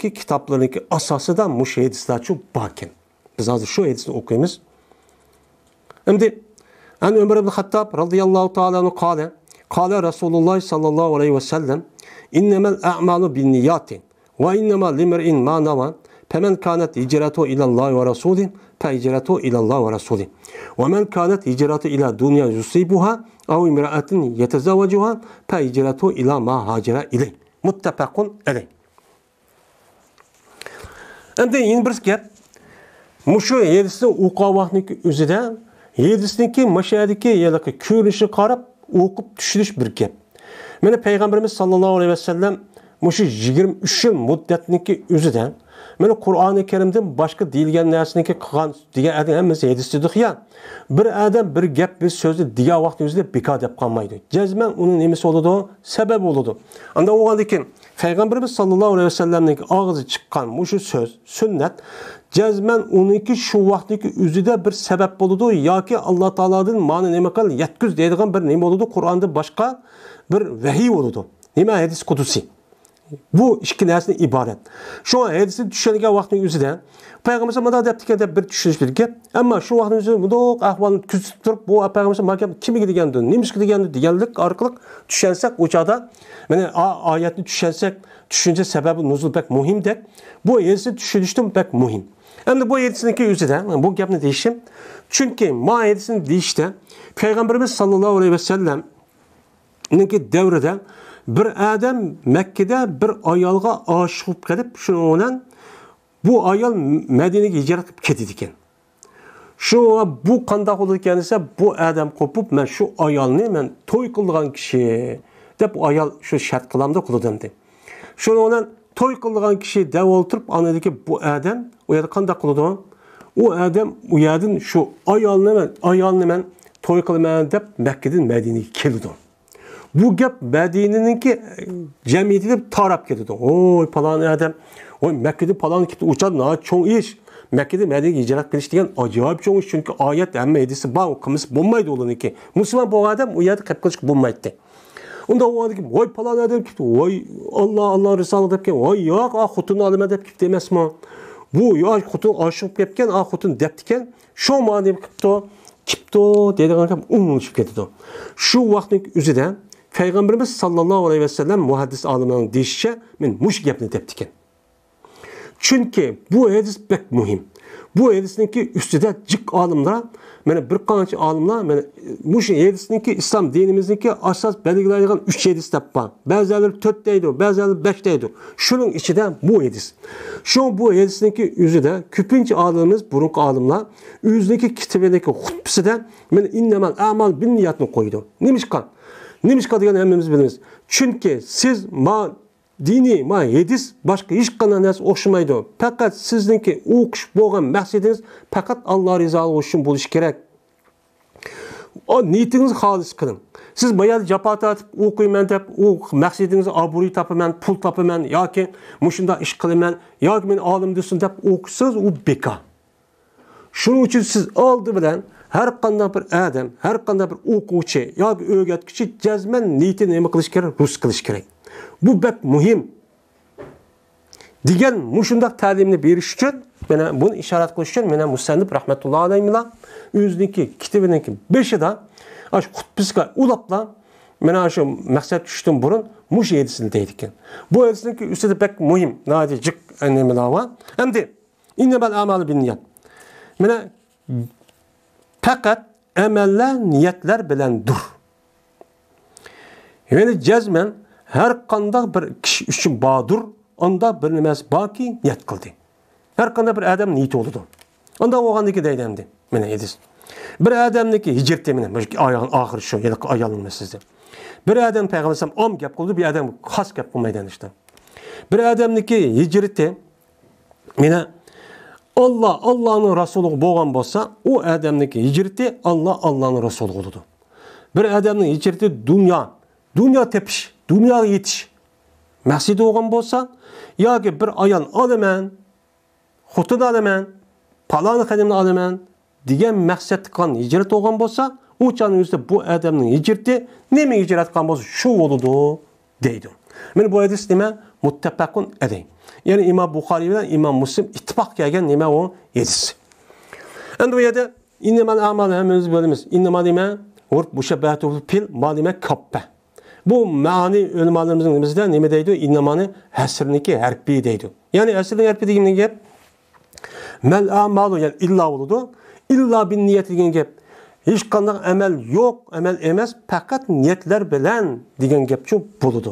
ki asası da asosida mush hadislarchu bokin biz hozir şu hadisni o'qiymiz Şimdi, an umar ibn hattob roziyallohu taoloni qoli qoli rasululloh sollallohu alayhi vasallam innamal a'malu binniyati va innama limri'in ma nawa Pemen kanet hicratu ila Allah ve rasulih fe hicratu ila Allah ve rasulih. Ve men kanet hicratu ila dunya yusibuha av imra'atin yetezavvacuha fe hicratu ila ma hacera ileyh. Muttefakun aleyh. Endi yeni bir gap. Mushu yerdisi uqovohniki o'zida yerdisniki mashadiki yalaqi ko'rinishi qarab o'qib tushunish bir gap. Mana payg'ambarimiz sollallohu alayhi vasallam mushu 23 yil muddatniki o'zidan mana qur'oni karimdan boshqa deyilgan narsaniki qilgan degan adam hammasi hadisdiq ya bir adam bir gap bir so'zni degan vaqtni o'zida bekor deb qolmaydi jazman uni nimasi bo'ladi sabab bo'ladi anda bo'lgandan keyin payg'ambarimiz sollallohu alayhi vasallamning og'zi chiqqan shu so'z sunnat jazman uniki shu vaqtniki o'zida bir sabab bo'ladi yoki alloh taolodan mani nima qil yetkuz deydigan bir nima bo'ladi qur'onda boshqa bir vahiy bo'ladi nima hadis qudusiy bu ikki narsadan iborat shu hadisni tushadigan vaqtni o'zida payg'ambar mundoq deb ekan deb bir tushunish gap ammo shu vaqtni o'zida mundoq ahvolni kuzatib turib bu payg'ambar makam kimga degandi nimishga degandi deganlik orqali tushunsak o'choqda mana oyatni tushunsak tushuncha sababi nuzul bak deb bu hadisni tushunishdan bak muhim endi bu hadisniki o'zida bu gapni deyishim chunki ma hadisini deyishda payg'ambarimiz sallallohu alayhi vasallamniki davrida bir odam makkada bir ayolga oshiq bo'lib kelib shu bilan bu ayol madinaga hijrat qilib ketadi ekan shu bu qandoq bo'ldi ekan desa bu odam qo'pib man shu ayolni man to'y qilgan kishi deb ayol shu shart qilamda qildim deb shuni bilan to'y qilgan kishi deb o'tirib anadagi bu odam u yerda qandoq qiladi u odam u yerdan shu ayolni man ayolni man to'y qilaman deb makkadan madinaga keldi bu gap Medine'ninki e, cemiyetini tarap getirdi. Oy falan adam. Oy Mekke'de falan gitti. Uçan daha çok iş. Mekke'de Medine'ye icraat kılıç diyen acayip çok şey iş. Çünkü ayet emme edisi bağ. Kımız bombaydı olan iki. Müslüman bu adam uyadı kapkılıç bombaydı. Onda o adam ki oy falan adam gitti. Oy Allah Allah Resulü deyip ki oy yok ah hutunu alıma deyip gitti demez mi? Bu ya hutun aşık yapken ah hutun deptiken şu manim kipto kipto dediğim adam umuluşup getirdi. Şu vaktin üzerinden Peygamberimiz sallallahu aleyhi ve sellem muhaddis alimlerin dişçe min muş gepini teptiken. Çünkü bu hadis pek muhim. Bu hadisinki üstüde cık alımlar, yani bir kançı alımlar, yani e, muş hadisinki İslam dinimizdeki asas belirleyen üç hadis de var. Bazıları dört deydi, bazıları beş deydi. Şunun içi de bu hadis. Şu bu hadisinki yüzü de küpünce alımız, burun alımlar, yüzdeki kitabındaki hutbisi de yani innemel amal bin niyatını koydu. Neymiş kan? Neymiş kadıyan hemmimiz biliniz. Çünkü siz ma dini ma yediz başka iş kananız oşmaydı. Fakat sizinki uğuş boğan maksadınız fakat Allah rızalı olsun buluş gerek. O niyetinizi halis kılın. Siz bayağı capa atıp okuyman dep, o maksadınızı aburi tapıman, pul tapıman, ya ki muşunda iş kılıman, ya ki ben alim diyorsun dep, okusanız o beka. Şunun için siz aldı bilen, her qanday bir adam, her qanday bir o'quvchi yoki o'rgatuvchi jazman niyatini nima qilish kerak? Rus qilish kerak. Bu bep muhim. Degan mushundaq ta'limni berish uchun mana bunu işaret qilish uchun mana Musannib rahmatullohi alayhi bilan o'ziniki kitobiniki beshida ash xutbisga ulabla mana shu maqsad tushishdan burun mush edisini deydi ekan. Bu edisinki Üstede bak muhim, nadi jiq nimalar var. Endi innabal amal binniyat. Mana fakat emeller, niyetler dur. Yani cezmen her kanda bir kişi için bağdır, onda bir nemes baki niyet kıldı. Her kanda bir adam niyeti oldu. Onda o kandaki deydemdi. Mene ediz. Bir adamdaki hicret demine, ayağın ahir şu, yelik ayağın meselesi. Bir adam peygambersem am gap kıldı, bir adam has gap kılmaydan işte. Bir adamdaki hicreti, mene olloh ollohni rasuliga bo'lgan bo'lsa u odamniki hijrati Allah Allah'ın rasuli bo'ladi bir odamni hijrati dünya dunyo tepish dunyoga yetish maqsadi bo'lgan bo'lsa ki bir ayol olaman xotin olaman palon qadimni olaman degan maqsadda qilgan hijrat bo'lgan bo'lsa canın o'zida bu adamın odamning hijrati nimaga hijrat qilgan bo'lsa shu bo'ladi deydi Ben bu hadis nima muttefakun edeyim. Yani İmam Bukhari ile İmam Müslim ittifak gelgen nime o yedisi. Endi bu yerde innemal amal hemimiz bölümümüz. İnnemal ime urf muşebbehatu fil malime kappe. Bu mani ölümanlarımızın nimizde nime deydi? İnnemanı hesriniki herpi deydi. Yani hesriniki herpi deyimini gep. Mel amalu yani illa oludu. İlla bin niyet degan gap. Hech qanday emel yo'q, amal emas, faqat niyatlar bilan degan gap shu bo'ladi.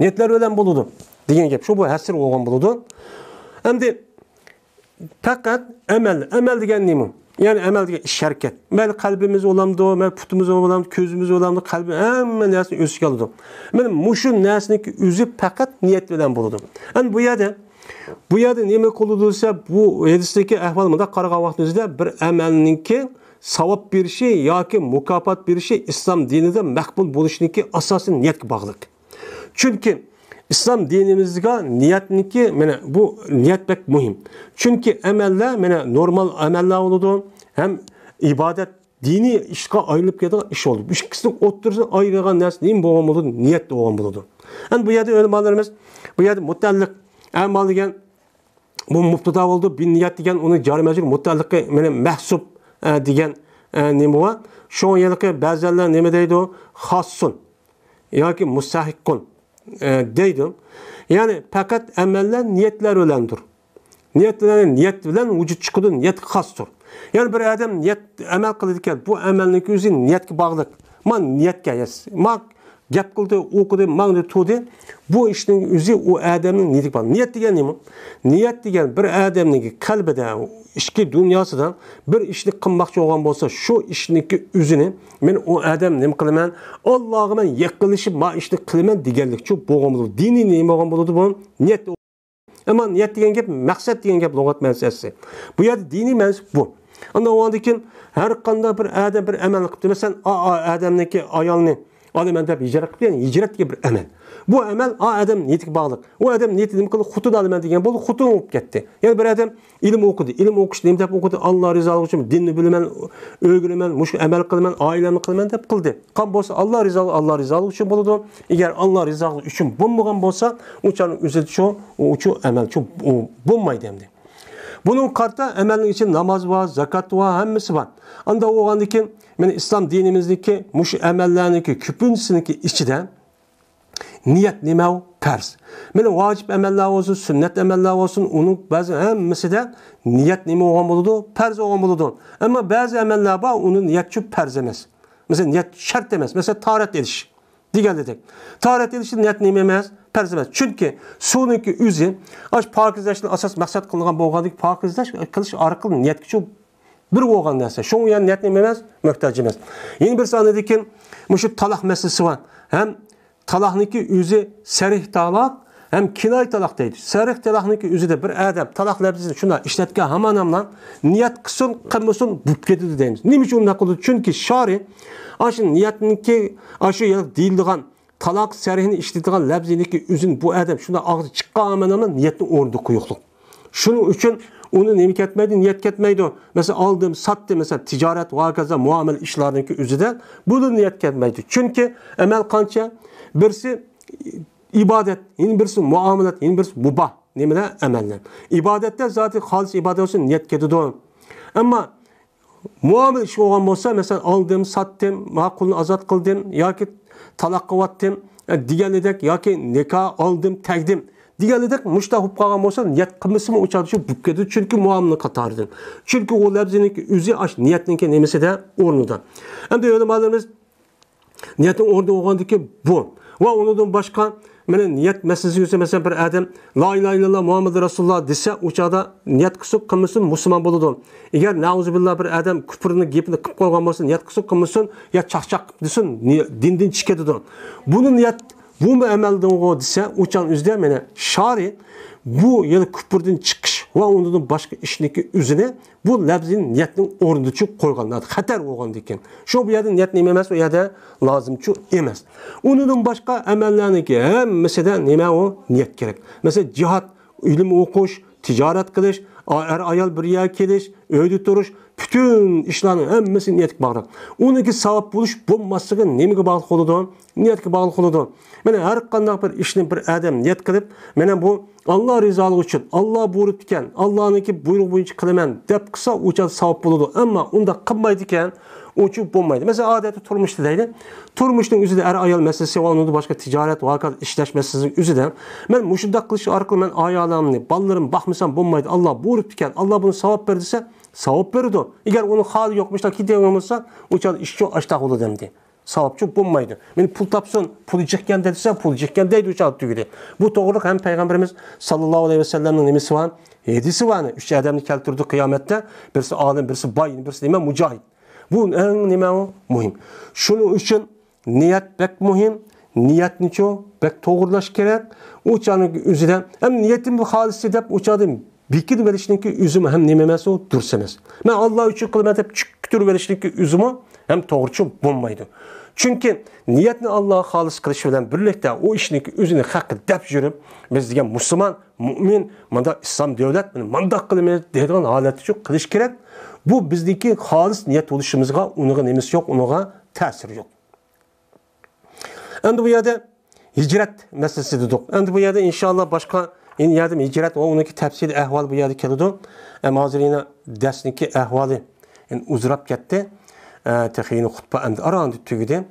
Niyetler ниетлер өлән болуды деген кеп. Шу бу әсир болгон Hem de Fakat emel, emel degen neyim? Yani emel degen iş Mel kalbimiz olamdı, mel putumuz olamdı, közümüz olamdı, kalbi hemen nesini özgü aldım. Ben muşun nesini üzü fakat niyet bilen buludum. Yani bu yerde bu yerde neyme koluduysa bu hadisteki ahvalımda karga vakti özüde bir emelinki savap bir şey ya ki mukafat bir şey İslam dininde mekbul ki asasın niyet bağlık. Çünkü İslam dinimizga niyatniki mana bu niyet bek muhim. Çünkü emeller, mana normal amallar bo'ladi, ham ibodat diniy ishga aylanib ketadigan iş oldu. Bu ikkisini oturursun ayirgan narsa nim bo'lgan bo'ladi, niyat bo'lgan bo'ladi. Endi bu yerda ulamolarimiz bu yerda mutalliq amal degan bu oldu, mubtado bo'ldi, bin niyat degan uni jari majrur mutalliqqa mana mahsub e, degan e, nima bor? Shu yerga ba'zilar nima deydi? Xassun yoki musahiqqun E, deydim ya'ni faqat amallar niyatlar bilandir niyat bilan niyat bilan vujud chiqudi niyat xosdir ya'ni bir odam niyat amal qiladigan bu amalni o'zi niyatga bog'liq man niyatga man gap qildi o'qidi mangdi to'di bu ishning o'zi u odamning niyat degan nima niyat degan bir odamning qalbida ichki dunyosidan bir ishni qilmoqchi bo'lgan bo'lsa shu ishniki o'zini men u odam nima qilaman allohga man yaqinlashib man ishni qilaman deganlik shu bo'lgan bo'ladi diniy nima bo'lgan bo'ladi bu niyat ammo niyat degan gap maqsad degan gap lug'at ma'nosi bu yerda diniy ma'nosi bu undan keyin har qanday bir odam bir amal qilib masalan odamniki ayolni adam endep hicret icra hijrat bir emel bu emel a adam niyatiga bog'liq o adam niyati nima qildi xutun adamın degan bo'ldi xutun bo'lib ketdi ya'ni bir adam ilim o'qidi ilim o'qishni nima deb o'qidi Allah rızalı uchun dinni bilmen o'rganaman mushu emel kılmen oilamni kılmen deb qildi qan bo'lsa Allah rızalı alloh bolu uchun bo'ladi agar alloh rizoligi uchun bo'lmagan bo'lsa uchun o'zi shu uchu amal shu bo'lmaydi endi bunun kartta emelin için namaz bor zakat bor hammasi bor anda o'lgandan keyin yani İslam dinimizdeki muş emellerindeki küpünsindeki içiden niyet nimev ters. Mene vacip emeller olsun, sünnet emeller olsun, onun bazı hemmisi de niyet nime olmalıdır, perz olmalıdır. Ama bazı emeller var, onun niyet perz emez. Mesela niyet şart demez. Mesela taharet ediş. Diğer dedik. Taharet edişi niyet nime emez, Çünkü sonraki üzü, aç pakizleşin asas maksat kılınan boğadık pakizleş, kılış arkıl niyet küçük bir bo'lgan narsa shuning uchun niyat nima emas muhtoj emas yana bir birsi keyin mana shu taloq masalasi bor ham taloqniki o'zi sarih taloq ham kinoy taloq deydi. Sarık talakniki üzüde bir adam taloq labzini şuna ishlatgan haman hamlan niyat qilsin qilmasin bo'lib ketadi deymiz. Nim için onu nakıldı? Çünkü şari aşı niyatniki aşı yalık değildiğen taloq sarihini işlediğen labziniki üzün bu adam şuna og'zi chiqqan haman hamlan niyetini ordu kuyukluk. Şunun için Onu nimketmedi, niyetketmeydi o. Mesela aldım, sattı mesela ticaret, vakaza, muamel işlerindeki üzüden, Bunu niyetketmeydi. Çünkü emel kança birisi ibadet, yine birisi muamelet, yine birisi mubah. Nemine emeller. İbadette zaten halis ibadet olsun niyet kedi Ama muamel işi olan olsa mesela aldım, sattım, makulunu azat kıldım, ya ki talak kıvattım, yani e, diğerledek ya ki nikah aldım, tekdim. Diğerleri muşta hupkağa mosan niyet kımısımı uçarışı bükkedi çünkü muamını katardı. Çünkü o ki üzü aş niyetinin nemesi de ornuda. Hem de yorumlarımız niyetin orada ki bu. Ve onundan başka benim niyet meselesi yüzü mesela bir adam La ilahe illallah Muhammed Resulullah dese uçada niyet kısık kılmışsın Müslüman buludu. Eğer nauzu billah bir adam küpürünü gepini kıp koygan bolsa niyet kısık kılmışsın ya çakçak desin dindin çıkadı. bunun niyet bu mu emelden o dese uçan üzlemene şari bu ya da kupurdun çıkış ve onun başka işindeki üzerine bu labzin niyetinin orunda çık koyganlar hatar olgan diken. Şu bu yerde niyet neyme o yerde lazım çu emez. Onun başka emellerini ki hem mesela neyme o niyet gerek. Mesela cihat, ilim okuş, ticaret kılış, er ayal bir yer keliş, öğüdü duruş, bütün işlerin hemmesi niyetlik bağlı. Onunki savap buluş bulmasıgı nemiga bağlı koludu? Niyetlik bağlı koludu. Mene her kandak bir işini bir adam niyet kılıp, mene bu Allah rizalığı için, Allah buyurup diken, Allah'ınki buyruğu boyunca kılımen, dep kısa uçan savap buludu. Ama onda kılmaydı diken, uçup bulmaydı. Mesela adeti turmuştu deydi. Turmuştun üzü de er ayal meselesi olan başka ticaret, vakat işleşmesizlik üzü de. Ben muşunda kılıç arkalı ben ayalamını, ballarım bakmışsam bulmaydı. Allah buyurup diken, Allah bunu savap verdiyse, savob beradi agar uni hali yo'q bunaqa deyolmasa o'sha ishga ashtaxuli demdi savobchi bo'lmaydi meni pul topsin pul ichikkan desa pul ichikkan deydi o'sha tugidi bu to'g'ri ham payg'ambarimiz sallallohu alayhi vasallamning nimasi var hadisi bor uch odamni keltirdi qiyomatda birisi alim, birisi boy birisi nima mujohid bu eng nima muhim shuning için niyet bak muhim niyatni bak to'g'irlash kerak o'chani o'zida Hem niyetim bu halisi de o'chadi Bikir verişinki üzümü hem nimeməsi o dürsəmiz. Ben Allah üçün qılmət hep çüktür verişinki üzümü hem doğruçu bulmaydı. Çünki niyetini Allah'a xalis qilish veren birlikte o işniki üzünü haqqı dəb yürüb biz degan Müslüman, mümin, manda İslam davlat manda mandaq qilamiz deydigan holatni shu qilish Bu bizniki xalis niyet bo'lishimizga unaqa nemisi yo'q, unaqa ta'siri yo'q. Endi bu yerda hijrat masalasi dedik. Endi bu inşallah başka boshqa İn yadim icret ve onunki tefsir ehval bu yadı kelidu. Em hazirine dersniki ehvali. Yani uzrap gitti. E, Tekiyini hutba endi arandı tügüdü.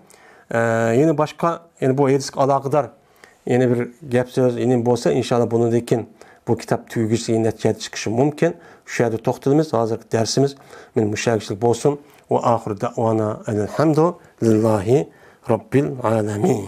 E, yine başka, yani bu edisk alakadar yeni bir gap söz yeni bolsa inşallah bunu dekin bu kitap tüyügüsü neticede çıkışı mümkün. Şu yerde toxtalımız, hazır dersimiz min müşahişlik bolsun. Ve ahir da'vana elhamdu lillahi rabbil alemin.